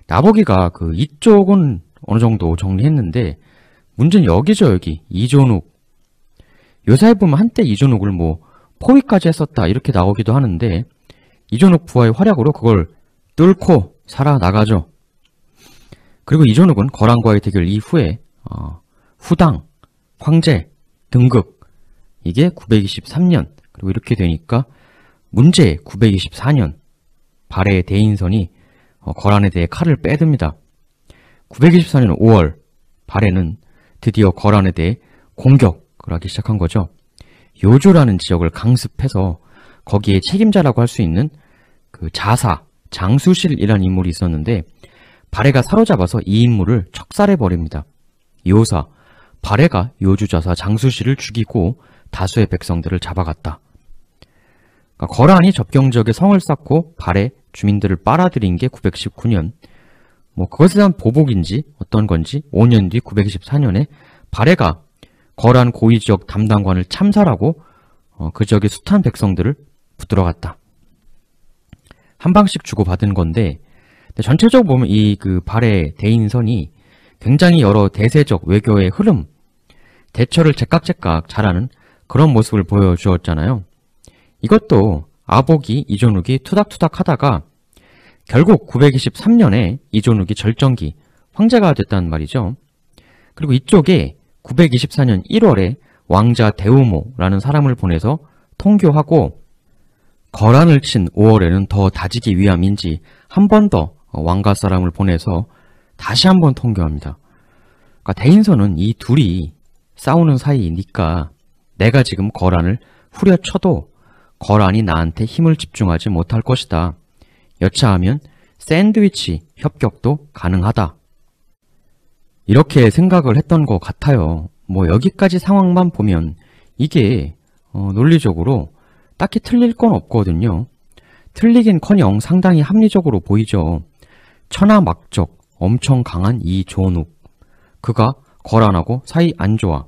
나보기가 그 이쪽은 어느 정도 정리했는데 문제는 여기죠 여기 이존욱 요사에 보면 한때 이존욱을 뭐 포위까지 했었다 이렇게 나오기도 하는데 이존욱 부하의 활약으로 그걸 뚫고 살아나가죠. 그리고 이존욱은 거란과의 대결 이후에 어, 후당, 황제, 등극 이게 923년 그리고 이렇게 되니까 문제 924년 발해의 대인선이 어, 거란에 대해 칼을 빼듭니다. 924년 5월 발해는 드디어 거란에 대해 공격을 하기 시작한 거죠. 요조라는 지역을 강습해서 거기에 책임자라고 할 수 있는 그 자사 장수실이라는 인물이 있었는데 발해가 사로잡아서 이 인물을 척살해 버립니다. 요사 발해가 요주자사 장수실을 죽이고 다수의 백성들을 잡아갔다. 그러니까 거란이 접경 지역에 성을 쌓고 발에 주민들을 빨아들인 게 919년, 뭐 그것에 대한 보복인지 어떤 건지 5년 뒤 924년에 발해가 거란 고위 지역 담당관을 참살하고 어, 그 지역의 숱한 백성들을 붙들어갔다. 한 방씩 주고받은 건데 전체적으로 보면 이 그 발해 대인선이 굉장히 여러 대세적 외교의 흐름, 대처를 제깍제깍 잘하는 그런 모습을 보여주었잖아요. 이것도 아복이 이존욱이 투닥투닥 하다가 결국 923년에 이존욱이 절정기 황제가 됐다는 말이죠. 그리고 이쪽에 924년 1월에 왕자 대우모라는 사람을 보내서 통교하고 거란을 친 5월에는 더 다지기 위함인지 한 번 더 왕가 사람을 보내서 다시 한 번 통교합니다. 그러니까 대인선은 이 둘이 싸우는 사이니까 내가 지금 거란을 후려쳐도 거란이 나한테 힘을 집중하지 못할 것이다. 여차하면 샌드위치 협격도 가능하다. 이렇게 생각을 했던 것 같아요. 뭐 여기까지 상황만 보면 이게 어, 논리적으로 딱히 틀릴 건 없거든요. 틀리긴커녕 상당히 합리적으로 보이죠. 천하막적 엄청 강한 이존욱 그가 거란하고 사이 안 좋아.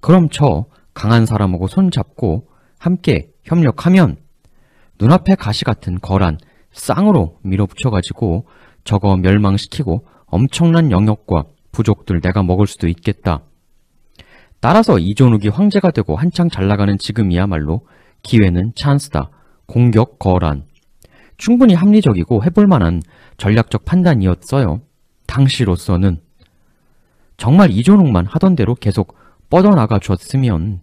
그럼 저 강한 사람하고 손잡고 함께 협력하면 눈앞에 가시 같은 거란 쌍으로 밀어붙여가지고 저거 멸망시키고 엄청난 영역과 부족들 내가 먹을 수도 있겠다. 따라서 이전욱이 황제가 되고 한창 잘나가는 지금이야말로 기회는 찬스다. 공격 거란. 충분히 합리적이고 해볼만한 전략적 판단이었어요. 당시로서는. 정말 이전욱만 하던 대로 계속 뻗어나가 줬으면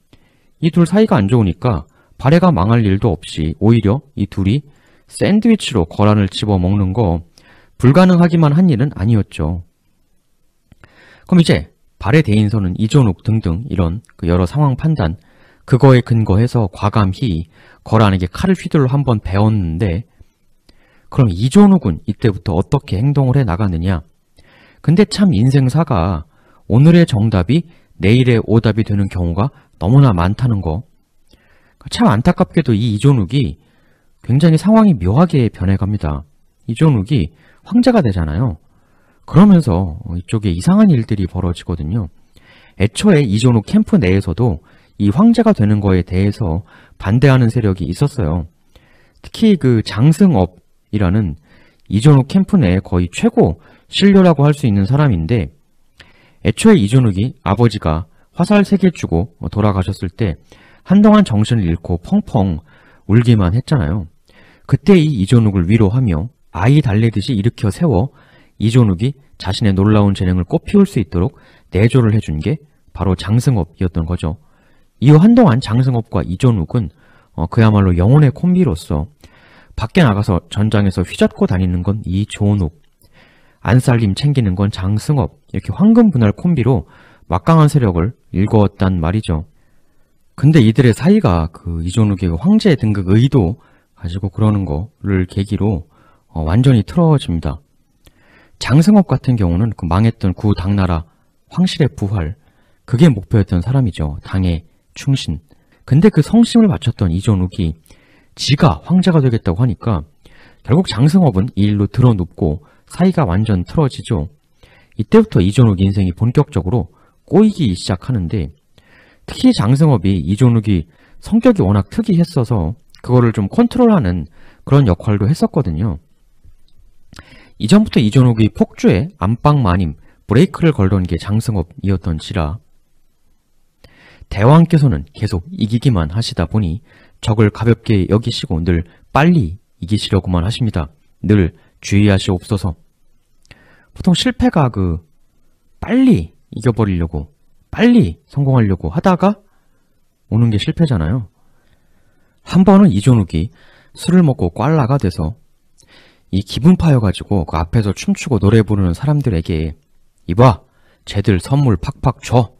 이둘 사이가 안 좋으니까 발해가 망할 일도 없이 오히려 이 둘이 샌드위치로 거란을 집어먹는 거 불가능하기만 한 일은 아니었죠. 그럼 이제 발해 대인선은 이전욱 등등 이런 그 여러 상황 판단 그거에 근거해서 과감히 거란에게 칼을 휘둘러 한번 배웠는데 그럼 이전욱은 이때부터 어떻게 행동을 해 나가느냐 근데 참 인생사가 오늘의 정답이 내일의 오답이 되는 경우가 너무나 많다는 거. 그러니까 참 안타깝게도 이 이존욱이 굉장히 상황이 묘하게 변해갑니다. 이존욱이 황제가 되잖아요. 그러면서 이쪽에 이상한 일들이 벌어지거든요. 애초에 이존욱 캠프 내에서도 이 황제가 되는 거에 대해서 반대하는 세력이 있었어요. 특히 그 장승업이라는 이존욱 캠프 내에 거의 최고 신료라고 할 수 있는 사람인데 애초에 이존욱이 아버지가 화살 3개 주고 돌아가셨을 때 한동안 정신을 잃고 펑펑 울기만 했잖아요. 그때 이이존욱을 위로하며 아이 달래듯이 일으켜 세워 이존욱이 자신의 놀라운 재능을 꽃피울 수 있도록 내조를 해준 게 바로 장승업이었던 거죠. 이후 한동안 장승업과 이존욱은 어, 그야말로 영혼의 콤비로서 밖에 나가서 전장에서 휘젓고 다니는 건이존욱 안살림 챙기는 건 장승업 이렇게 황금 분할 콤비로 막강한 세력을 일궈었단 말이죠. 근데 이들의 사이가 그이종욱의 황제 등극 의도 가지고 그러는 거를 계기로 어, 완전히 틀어집니다. 장승업 같은 경우는 그 망했던 구 당나라 황실의 부활 그게 목표였던 사람이죠. 당의 충신. 근데 그 성심을 바쳤던 이종욱이 지가 황제가 되겠다고 하니까 결국 장승업은 이 일로 드러눕고 사이가 완전 틀어지죠. 이때부터 이종욱 인생이 본격적으로 꼬이기 시작하는데 특히 장승업이 이종욱이 성격이 워낙 특이했어서 그거를 좀 컨트롤하는 그런 역할도 했었거든요. 이전부터 이종욱이 폭주에 안방 마님, 브레이크를 걸던 게 장승업이었던지라 대왕께서는 계속 이기기만 하시다 보니 적을 가볍게 여기시고 늘 빨리 이기시려고만 하십니다. 늘 주의하시옵소서. 보통 실패가 그 빨리 이겨버리려고 빨리 성공하려고 하다가 오는 게 실패잖아요. 한 번은 이종욱이 술을 먹고 꽐라가 돼서 이 기분 파여가지고 그 앞에서 춤추고 노래 부르는 사람들에게 이봐 쟤들 선물 팍팍 줘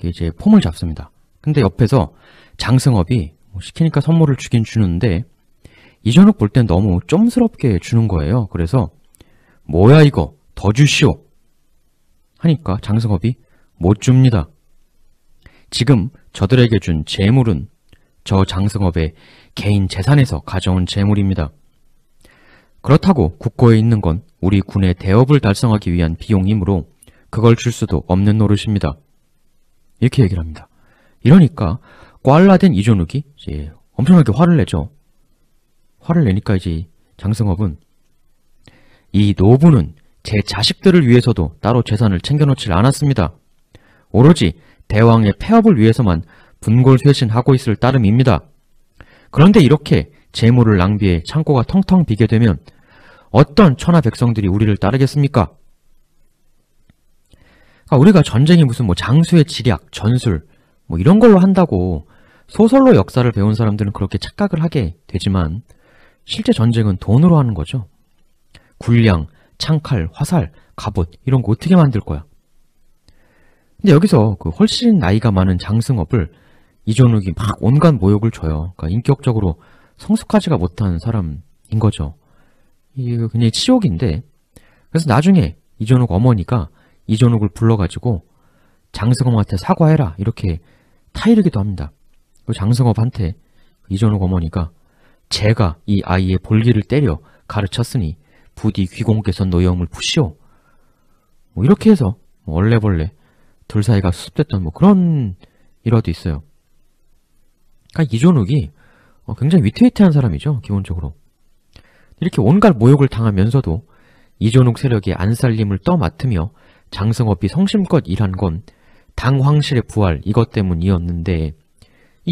이제 게이 폼을 잡습니다. 근데 옆에서 장승업이 뭐 시키니까 선물을 주긴 주는데 이전욱 볼 땐 너무 쫌스럽게 주는 거예요. 그래서 뭐야 이거 더 주시오 하니까 장승업이 못 줍니다. 지금 저들에게 준 재물은 저 장승업의 개인 재산에서 가져온 재물입니다. 그렇다고 국고에 있는 건 우리 군의 대업을 달성하기 위한 비용이므로 그걸 줄 수도 없는 노릇입니다. 이렇게 얘기를 합니다. 이러니까 꽐라된 이존욱이 이제 엄청나게 화를 내죠. 화를 내니까 이제 장승업은 이 노부는 제 자식들을 위해서도 따로 재산을 챙겨놓질 않았습니다. 오로지 대왕의 폐업을 위해서만 분골쇄신하고 있을 따름입니다. 그런데 이렇게 재물을 낭비해 창고가 텅텅 비게 되면 어떤 천하 백성들이 우리를 따르겠습니까? 아, 우리가 전쟁이 무슨 뭐 장수의 지략, 전술 뭐 이런 걸로 한다고 소설로 역사를 배운 사람들은 그렇게 착각을 하게 되지만 실제 전쟁은 돈으로 하는 거죠. 군량, 창칼, 화살, 갑옷 이런 거 어떻게 만들 거야? 근데 여기서 그 훨씬 나이가 많은 장승업을 이종욱이막 온갖 모욕을 줘요. 그러니까 인격적으로 성숙하지가 못한 사람인 거죠. 이게 그냥 치욕인데 그래서 나중에 이종욱 어머니가 이종욱을 불러가지고 장승업한테 사과해라 이렇게 타이르기도 합니다. 그 장승업한테 이종욱 어머니가 제가 이 아이의 볼기를 때려 가르쳤으니 부디 귀공께서 노여움을 푸시오. 뭐 이렇게 해서 원래벌레 뭐 둘 사이가 수습됐던 뭐 그런 일화도 있어요. 그러니까 이존욱이 어, 굉장히 위태위태한 사람이죠. 기본적으로. 이렇게 온갖 모욕을 당하면서도 이존욱 세력의 안살림을 떠맡으며 장성업이 성심껏 일한 건당 황실의 부활 이것 때문이었는데 이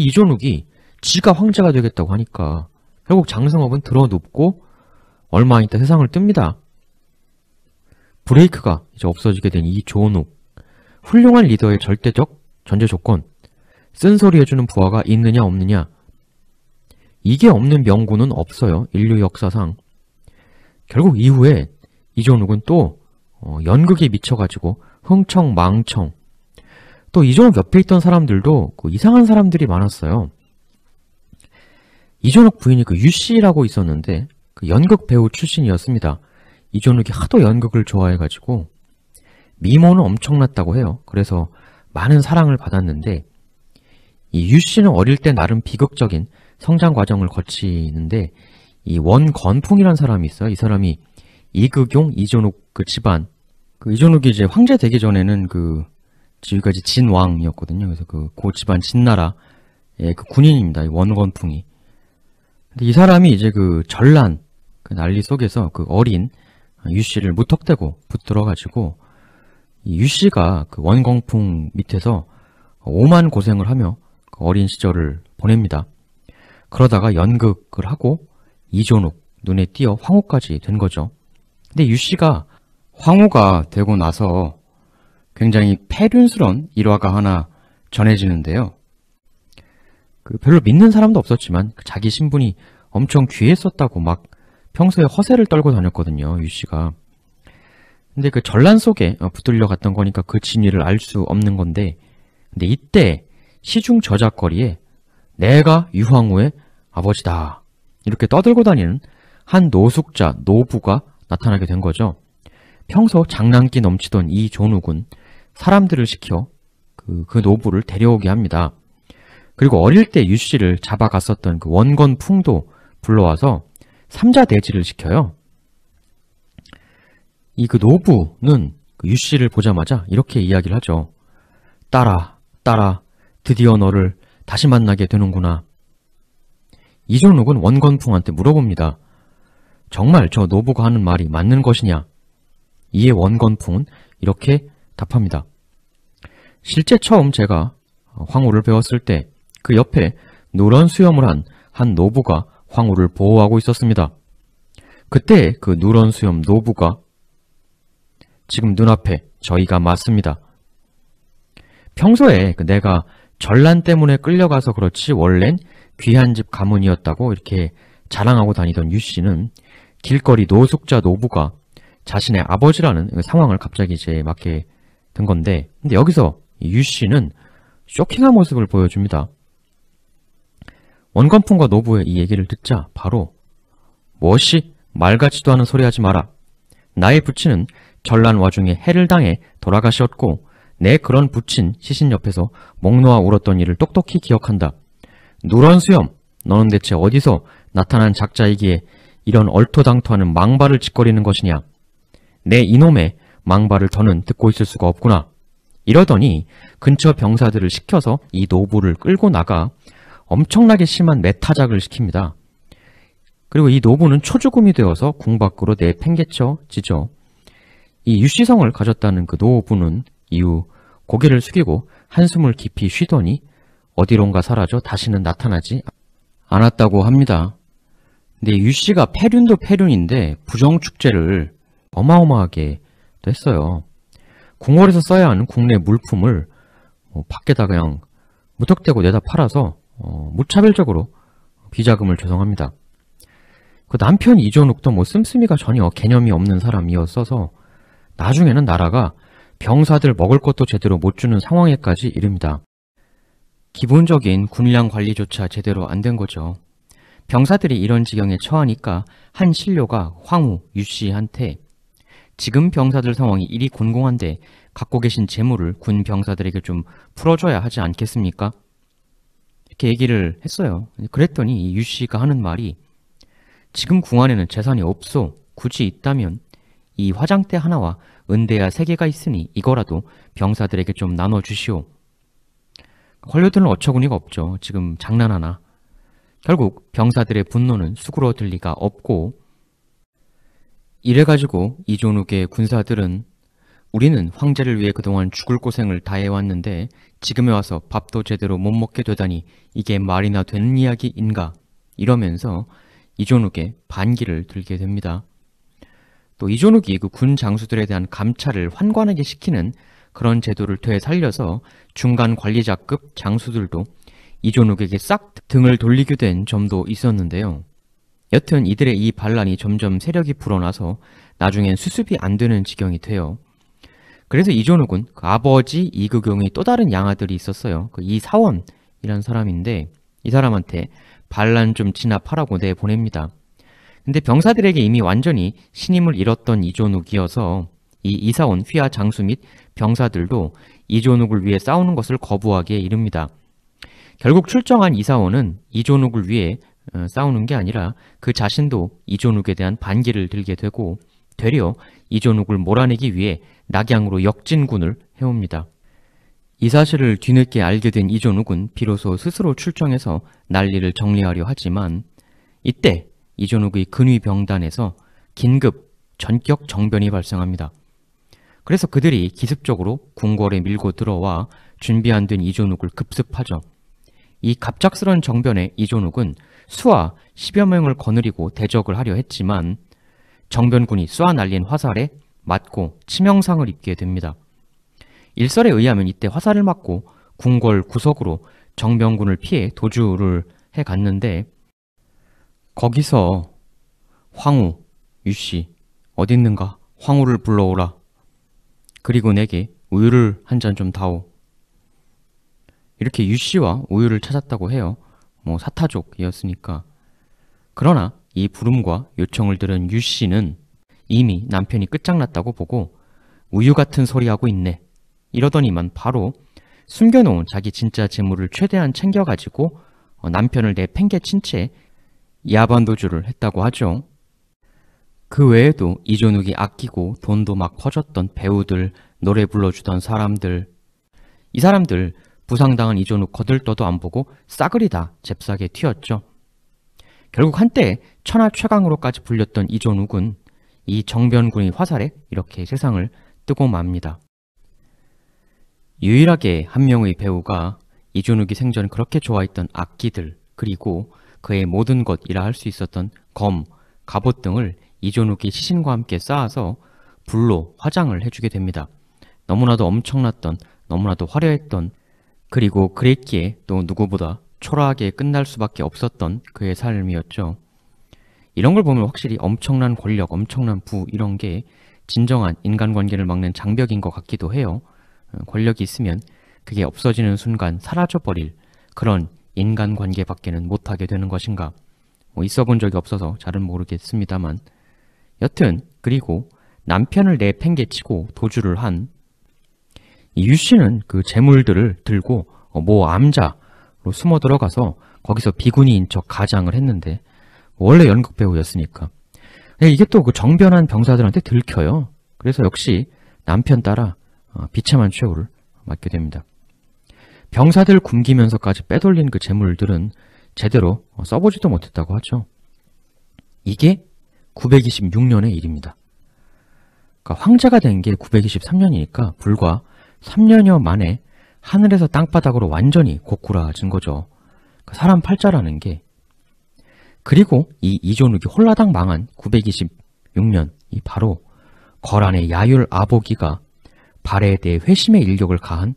이존욱이 지가 황제가 되겠다고 하니까 결국 장성업은 드러눕고 얼마 있다 세상을 뜹니다. 브레이크가 이제 없어지게 된 이조은욱 훌륭한 리더의 절대적 전제 조건 쓴소리 해주는 부하가 있느냐 없느냐 이게 없는 명구는 없어요. 인류 역사상 결국 이후에 이조은욱은 또 어, 연극에 미쳐가지고 흥청 망청 또 이조은욱 옆에 있던 사람들도 그 이상한 사람들이 많았어요. 이조은욱 부인이 그 유씨라고 있었는데 그 연극 배우 출신이었습니다. 이전욱이 하도 연극을 좋아해가지고 미모는 엄청났다고 해요. 그래서 많은 사랑을 받았는데 이유 씨는 어릴 때 나름 비극적인 성장 과정을 거치는데 이원건풍이란 사람이 있어요. 이 사람이 이극용, 이전욱 그 집안 그 이전욱이 이제 황제 되기 전에는 그 지금까지 진왕이었거든요. 그래서 그고 집안 진나라 예, 그 군인입니다. 원건풍이. 근데 이 사람이 이제 그 전란 그 난리 속에서 그 어린 유 씨를 무턱대고 붙들어가지고 유 씨가 그 원광풍 밑에서 오만 고생을 하며 그 어린 시절을 보냅니다. 그러다가 연극을 하고 이존욱, 눈에 띄어 황후까지 된 거죠. 근데 유 씨가 황후가 되고 나서 굉장히 패륜스런 일화가 하나 전해지는데요. 그 별로 믿는 사람도 없었지만 그 자기 신분이 엄청 귀했었다고 막 평소에 허세를 떨고 다녔거든요, 유 씨가. 근데 그 전란 속에 어, 붙들려 갔던 거니까 그 진위를 알 수 없는 건데 근데 이때 시중 저작거리에 내가 유황우의 아버지다 이렇게 떠들고 다니는 한 노숙자, 노부가 나타나게 된 거죠. 평소 장난기 넘치던 이 존욱은 사람들을 시켜 그, 그 노부를 데려오게 합니다. 그리고 어릴 때유 씨를 잡아갔었던 그 원건 풍도 불러와서 삼자 대지를 시켜요. 이 그 노부는 그 유씨를 보자마자 이렇게 이야기를 하죠. 따라, 따라, 드디어 너를 다시 만나게 되는구나. 이종록은 원건풍한테 물어봅니다. 정말 저 노부가 하는 말이 맞는 것이냐? 이에 원건풍은 이렇게 답합니다. 실제 처음 제가 황후를 배웠을 때 그 옆에 노란 수염을 한 한 노부가 황후를 보호하고 있었습니다. 그때 그 누런 수염 노부가 지금 눈앞에 저희가 맞습니다. 평소에 그 내가 전란 때문에 끌려가서 그렇지 원래는 귀한 집 가문이었다고 이렇게 자랑하고 다니던 유 씨는 길거리 노숙자 노부가 자신의 아버지라는 그 상황을 갑자기 이제 맞게 된 건데 근데 여기서 유 씨는 쇼킹한 모습을 보여줍니다. 원건풍과 노부의 이 얘기를 듣자 바로 무엇이 말 같지도 않은 소리 하지 마라. 나의 부친은 전란 와중에 해를 당해 돌아가셨고 내 그런 부친 시신 옆에서 목 놓아 울었던 일을 똑똑히 기억한다. 누런 수염, 너는 대체 어디서 나타난 작자이기에 이런 얼토당토하는 망발을 짓거리는 것이냐. 내 이놈의 망발을 더는 듣고 있을 수가 없구나. 이러더니 근처 병사들을 시켜서 이 노부를 끌고 나가 엄청나게 심한 메타작을 시킵니다. 그리고 이 노부는 초죽음이 되어서 궁 밖으로 내팽개쳐지죠. 이 유씨성을 가졌다는 그 노부는 이후 고개를 숙이고 한숨을 깊이 쉬더니 어디론가 사라져 다시는 나타나지 않았다고 합니다. 근데 유씨가 폐륜도폐륜인데 부정축제를 어마어마하게 했어요. 궁궐에서 써야 하는 국내 물품을 뭐 밖에다 그냥 무턱대고 내다 팔아서 어, 무차별적으로 비자금을 조성합니다. 그 남편 이전욱도 뭐 씀씀이가 전혀 개념이 없는 사람이었어서 나중에는 나라가 병사들 먹을 것도 제대로 못 주는 상황에까지 이릅니다. 기본적인 군량 관리조차 제대로 안 된 거죠. 병사들이 이런 지경에 처하니까 한 신료가 황후 유씨한테 지금 병사들 상황이 일이 곤공한데 갖고 계신 재물을 군 병사들에게 좀 풀어줘야 하지 않겠습니까? 이렇게 얘기를 했어요. 그랬더니 이유 씨가 하는 말이 지금 궁안에는 재산이 없어 굳이 있다면 이 화장대 하나와 은대야 세 개가 있으니 이거라도 병사들에게 좀 나눠주시오. 관료들은 어처구니가 없죠. 지금 장난하나. 결국 병사들의 분노는 수그러들 리가 없고 이래가지고 이종욱의 군사들은 우리는 황제를 위해 그동안 죽을 고생을 다해왔는데 지금에 와서 밥도 제대로 못 먹게 되다니 이게 말이나 되는 이야기인가 이러면서 이존욱의 반기를 들게 됩니다. 또 이존욱이 그 군 장수들에 대한 감찰을 환관하게 시키는 그런 제도를 되살려서 중간 관리자급 장수들도 이존욱에게 싹 등을 돌리게 된 점도 있었는데요. 여튼 이들의 이 반란이 점점 세력이 불어나서 나중엔 수습이 안 되는 지경이 돼요. 그래서 이전욱은 그 아버지 이극용의 또 다른 양아들이 있었어요. 그 이사원이라는 사람인데 이 사람한테 반란 좀 진압하라고 내보냅니다. 근데 병사들에게 이미 완전히 신임을 잃었던 이전욱이어서 이 이사원, 휘하 장수 및 병사들도 이전욱을 위해 싸우는 것을 거부하게 이릅니다. 결국 출정한 이사원은 이전욱을 위해 어, 싸우는 게 아니라 그 자신도 이전욱에 대한 반기를 들게 되고 되려 이전욱을 몰아내기 위해 낙양으로 역진군을 해옵니다. 이 사실을 뒤늦게 알게 된이존욱은 비로소 스스로 출정해서 난리를 정리하려 하지만 이때 이존욱의 근위병단에서 긴급 전격 정변이 발생합니다. 그래서 그들이 기습적으로 궁궐에 밀고 들어와 준비 안된이존욱을 급습하죠. 이 갑작스런 정변에 이존욱은 수와 10여 명을 거느리고 대적을 하려 했지만 정변군이 쏴 날린 화살에 맞고 치명상을 입게 됩니다. 일설에 의하면 이때 화살을 맞고 궁궐 구석으로 정병군을 피해 도주를 해 갔는데 거기서 황후 유씨 어딨는가 황후를 불러오라 그리고 내게 우유를 한 잔 좀 다오 이렇게 유씨와 우유를 찾았다고 해요 뭐 사타족이었으니까 그러나 이 부름과 요청을 들은 유씨는 이미 남편이 끝장났다고 보고 우유 같은 소리하고 있네 이러더니만 바로 숨겨놓은 자기 진짜 재물을 최대한 챙겨가지고 어, 남편을 내팽개친 채 야반도주를 했다고 하죠. 그 외에도 이준욱이 아끼고 돈도 막퍼졌던 배우들, 노래 불러주던 사람들 이 사람들 부상당한 이준욱 거들떠도 안 보고 싸그리다 잽싸게 튀었죠. 결국 한때 천하 최강으로까지 불렸던 이준욱은 이 정변군의 화살에 이렇게 세상을 뜨고 맙니다. 유일하게 한 명의 배우가 이준욱이 생전 그렇게 좋아했던 악기들 그리고 그의 모든 것이라 할 수 있었던 검, 갑옷 등을 이준욱이 시신과 함께 쌓아서 불로 화장을 해주게 됩니다. 너무나도 엄청났던, 너무나도 화려했던, 그리고 그랬기에 또 누구보다 초라하게 끝날 수밖에 없었던 그의 삶이었죠. 이런 걸 보면 확실히 엄청난 권력, 엄청난 부 이런 게 진정한 인간관계를 막는 장벽인 것 같기도 해요. 어, 권력이 있으면 그게 없어지는 순간 사라져버릴 그런 인간관계밖에는 못하게 되는 것인가 뭐 있어 본 적이 없어서 잘은 모르겠습니다만 여튼 그리고 남편을 내팽개치고 도주를 한 유씨는 그 재물들을 들고 어, 모 암자로 숨어 들어가서 거기서 비군이인 척 가장을 했는데 원래 연극 배우였으니까. 이게 또 그 정변한 병사들한테 들켜요. 그래서 역시 남편 따라 어, 비참한 최후를 맞게 됩니다. 병사들 굶기면서까지 빼돌린 그 재물들은 제대로 어, 써보지도 못했다고 하죠. 이게 926년의 일입니다. 그러니까 황제가 된 게 923년이니까 불과 3년여 만에 하늘에서 땅바닥으로 완전히 고꾸라진 거죠. 그 사람 팔자라는 게 그리고 이이존욱이 홀라당 망한 926년 이 바로 거란의 야율 아보기가 발해에 대해 회심의 인격을 가한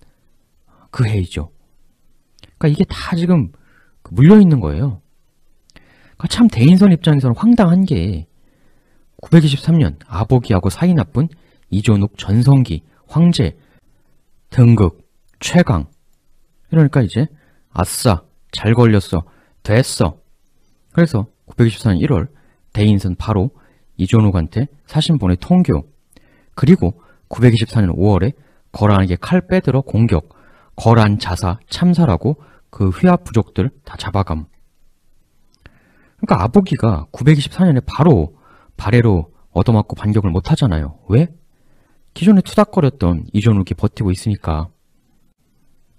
그 해이죠. 그러니까 이게 다 지금 그 물려있는 거예요. 그러니까 참 대인선 입장에서는 황당한 게 923년 아보기하고 사이 나쁜 이존욱, 전성기, 황제, 등극, 최강 이러니까 이제 아싸, 잘 걸렸어, 됐어 그래서 924년 1월 대인선 바로 이존욱한테 사신 보내 통교 그리고 924년 5월에 거란에게 칼 빼들어 공격 거란 자사 참사라고 그 휘합 부족들 다 잡아감 그러니까 아보기가 924년에 바로 발해로 얻어맞고 반격을 못하잖아요 왜? 기존에 투닥거렸던 이존욱이 버티고 있으니까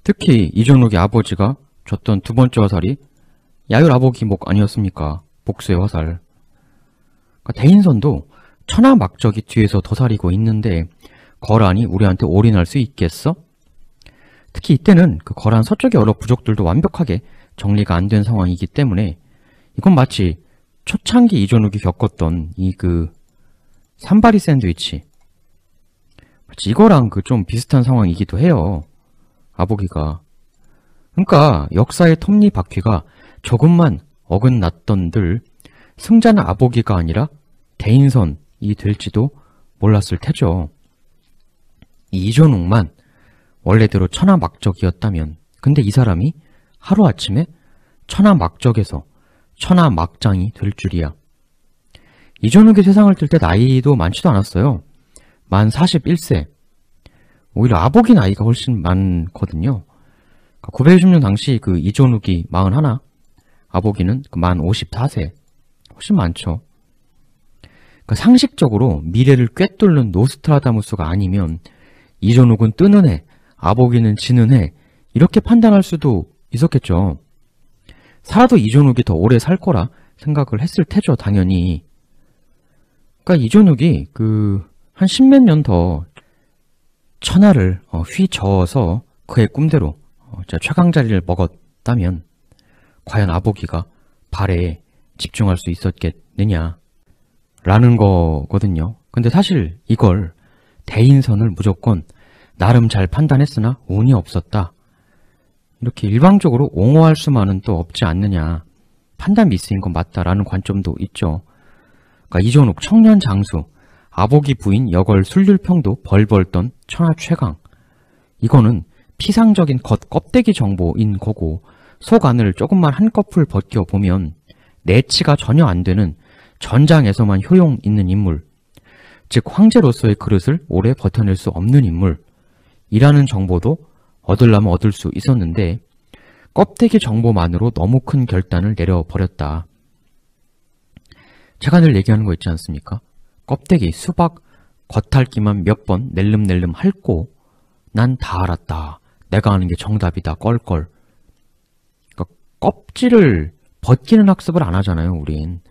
특히 이존욱의 아버지가 줬던 두 번째 화살이 야유라복이목 뭐 아니었습니까? 복수의 화살. 그러니까 대인선도 천하막적이 뒤에서 더살이고 있는데 거란이 우리한테 올인할 수 있겠어? 특히 이때는 그 거란 서쪽의 여러 부족들도 완벽하게 정리가 안 된 상황이기 때문에 이건 마치 초창기 이전욱이 겪었던 이 그 산바리 샌드위치 마치 이거랑 그 좀 비슷한 상황이기도 해요 아보기가 그러니까 역사의 톱니 바퀴가 조금만 어긋났던들 승자는 아보기가 아니라 대인선이 될지도 몰랐을 테죠. 이 이전욱만 원래대로 천하막적이었다면 근데 이 사람이 하루아침에 천하막적에서 천하막장이 될 줄이야. 이전욱이 세상을 뜰 때 나이도 많지도 않았어요. 만 41세. 오히려 아보기 나이가 훨씬 많거든요. 926년 그러니까 당시 그 이전욱이 41, 아보기는 그 만 54세 훨씬 많죠 그러니까 상식적으로 미래를 꿰뚫는 노스트라다무스가 아니면 이전 혹은 뜨는 해, 아보기는 지는 해 이렇게 판단할 수도 있었겠죠 살아도 이전욱이 더 오래 살 거라 생각을 했을 테죠 당연히 그러니까 이전욱이 그한 십몇 년 더 천하를 어, 휘저어서 그의 꿈대로 어, 최강자리를 먹었다면 과연 아보기가 발에 집중할 수 있었겠느냐 라는 거거든요 근데 사실 이걸 대인선을 무조건 나름 잘 판단했으나 운이 없었다 이렇게 일방적으로 옹호할 수만은 또 없지 않느냐 판단 미스인 건 맞다라는 관점도 있죠 그러니까 이종욱 청년 장수 아보기 부인 여걸 술률평도 벌벌 떤 천하 최강 이거는 피상적인 겉 껍데기 정보인 거고 속 안을 조금만 한꺼풀 벗겨보면 내치가 전혀 안 되는 전장에서만 효용 있는 인물, 즉 황제로서의 그릇을 오래 버텨낼 수 없는 인물이라는 정보도 얻으려면 얻을 수 있었는데 껍데기 정보만으로 너무 큰 결단을 내려버렸다. 제가 늘 얘기하는 거 있지 않습니까? 껍데기, 수박, 겉핥기만 몇 번 낼름낼름 핥고 난 다 알았다. 내가 하는 게 정답이다. 껄껄. 껍질을 벗기는 학습을 안 하잖아요 우린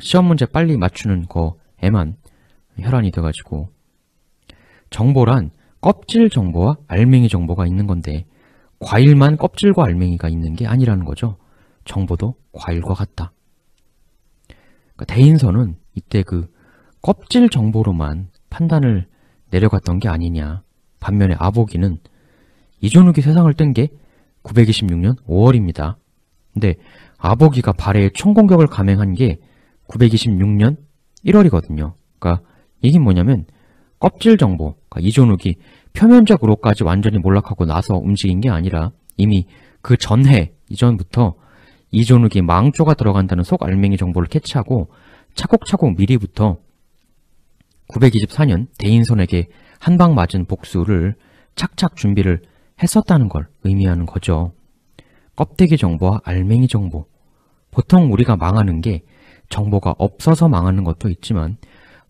시험 문제 빨리 맞추는 거에만 혈안이 돼가지고 정보란 껍질 정보와 알맹이 정보가 있는 건데 과일만 껍질과 알맹이가 있는 게 아니라는 거죠 정보도 과일과 같다 그러니까 대인선은 이때 그 껍질 정보로만 판단을 내려갔던 게 아니냐 반면에 아보기는 이존욱이 세상을 뜬 게 926년 5월입니다 근데 네, 아버기가 발해에 총공격을 감행한 게 926년 1월이거든요. 그러니까 이게 뭐냐면 껍질 정보, 그러니까 이존욱이 표면적으로까지 완전히 몰락하고 나서 움직인 게 아니라 이미 그 전해 이전부터 이존욱이 망조가 들어간다는 속 알맹이 정보를 캐치하고 차곡차곡 미리부터 924년 대인선에게 한방 맞은 복수를 착착 준비를 했었다는 걸 의미하는 거죠. 껍데기 정보와 알맹이 정보 보통 우리가 망하는 게 정보가 없어서 망하는 것도 있지만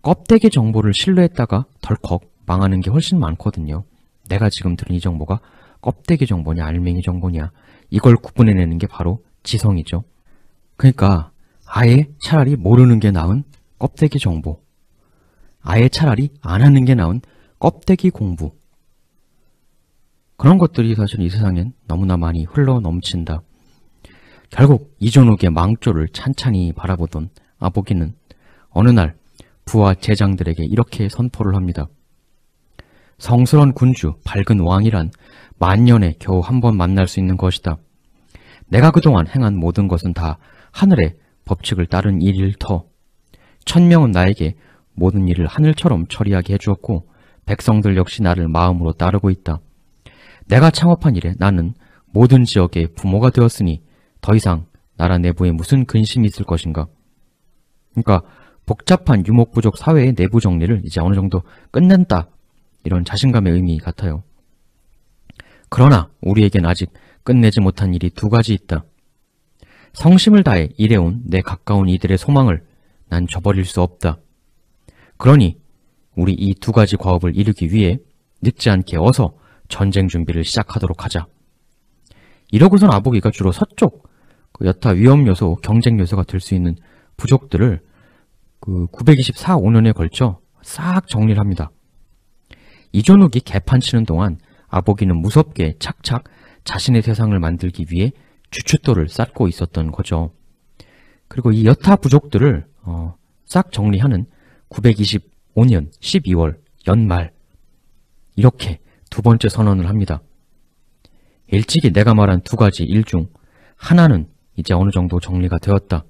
껍데기 정보를 신뢰했다가 덜컥 망하는 게 훨씬 많거든요 내가 지금 들은 이 정보가 껍데기 정보냐 알맹이 정보냐 이걸 구분해내는 게 바로 지성이죠 그러니까 아예 차라리 모르는 게 나은 껍데기 정보 아예 차라리 안 하는 게 나은 껍데기 공부 그런 것들이 사실 이 세상엔 너무나 많이 흘러 넘친다. 결국 이전욱의 망조를 찬찬히 바라보던 아보기는 어느 날 부하 제장들에게 이렇게 선포를 합니다. 성스런 군주, 밝은 왕이란 만년에 겨우 한 번 만날 수 있는 것이다. 내가 그동안 행한 모든 것은 다 하늘의 법칙을 따른 일일 터. 천명은 나에게 모든 일을 하늘처럼 처리하게 해주었고 백성들 역시 나를 마음으로 따르고 있다. 내가 창업한 이래 나는 모든 지역의 부모가 되었으니 더 이상 나라 내부에 무슨 근심이 있을 것인가. 그러니까 복잡한 유목부족 사회의 내부 정리를 이제 어느 정도 끝낸다. 이런 자신감의 의미 같아요. 그러나 우리에겐 아직 끝내지 못한 일이 두 가지 있다. 성심을 다해 일해온 내 가까운 이들의 소망을 난 저버릴 수 없다. 그러니 우리 이 두 가지 과업을 이루기 위해 늦지 않게 어서 전쟁 준비를 시작하도록 하자. 이러고선 아보기가 주로 서쪽 그 여타 위험 요소, 경쟁 요소가 될 수 있는 부족들을 그 924, 5년에 걸쳐 싹 정리를 합니다. 이전욱이 개판 치는 동안 아보기는 무섭게 착착 자신의 세상을 만들기 위해 주춧돌을 쌓고 있었던 거죠. 그리고 이 여타 부족들을 어, 싹 정리하는 925년 12월 연말 이렇게 두 번째 선언을 합니다. 일찍이 내가 말한 두 가지 일 중 하나는 이제 어느 정도 정리가 되었다.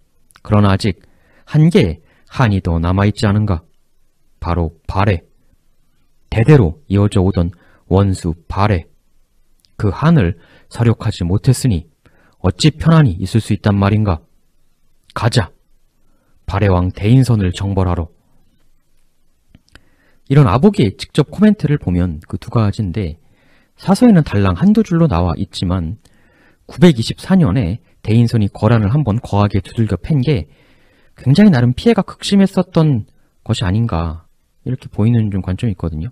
그러나 아직 한 개의 한이 더 남아있지 않은가? 바로 발해. 대대로 이어져 오던 원수 발해. 그 한을 서력하지 못했으니 어찌 편안히 있을 수 있단 말인가? 가자! 발해왕 대인선을 정벌하러. 이런 아보기의 직접 코멘트를 보면 그 두 가지인데 사서에는 달랑 한두 줄로 나와 있지만 924년에 대인선이 거란을 한번 거하게 두들겨 팬 게 굉장히 나름 피해가 극심했었던 것이 아닌가 이렇게 보이는 좀 관점이 있거든요.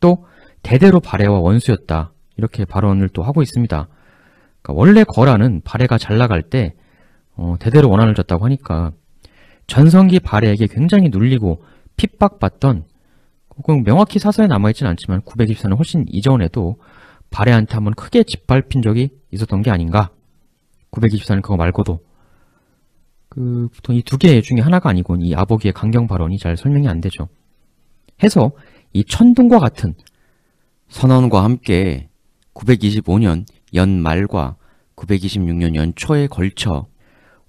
또 대대로 발해와 원수였다 이렇게 발언을 또 하고 있습니다. 그러니까 원래 거란은 발해가 잘 나갈 때 어, 대대로 원한을 줬다고 하니까 전성기 발해에게 굉장히 눌리고 핍박받던 혹은 명확히 사서에 남아있진 않지만 924는 훨씬 이전에도 발해한테 한번 크게 짓밟힌 적이 있었던 게 아닌가 924는 그거 말고도 그 보통 이 두 개 중에 하나가 아니고 이 아버기의 강경 발언이 잘 설명이 안 되죠 해서 이 천둥과 같은 선언과 함께 925년 연말과 926년 연초에 걸쳐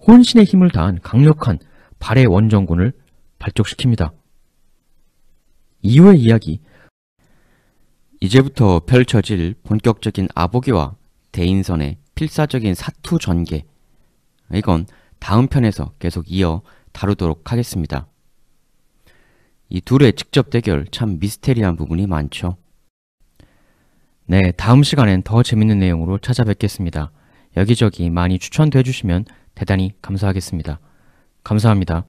혼신의 힘을 다한 강력한 발해 원정군을 발족시킵니다 2회 이야기 이제부터 펼쳐질 본격적인 아보기와 대인선의 필사적인 사투 전개 이건 다음 편에서 계속 이어 다루도록 하겠습니다. 이 둘의 직접 대결 참 미스테리한 부분이 많죠. 네, 다음 시간엔 더 재밌는 내용으로 찾아뵙겠습니다. 여기저기 많이 추천도 해주시면 대단히 감사하겠습니다. 감사합니다.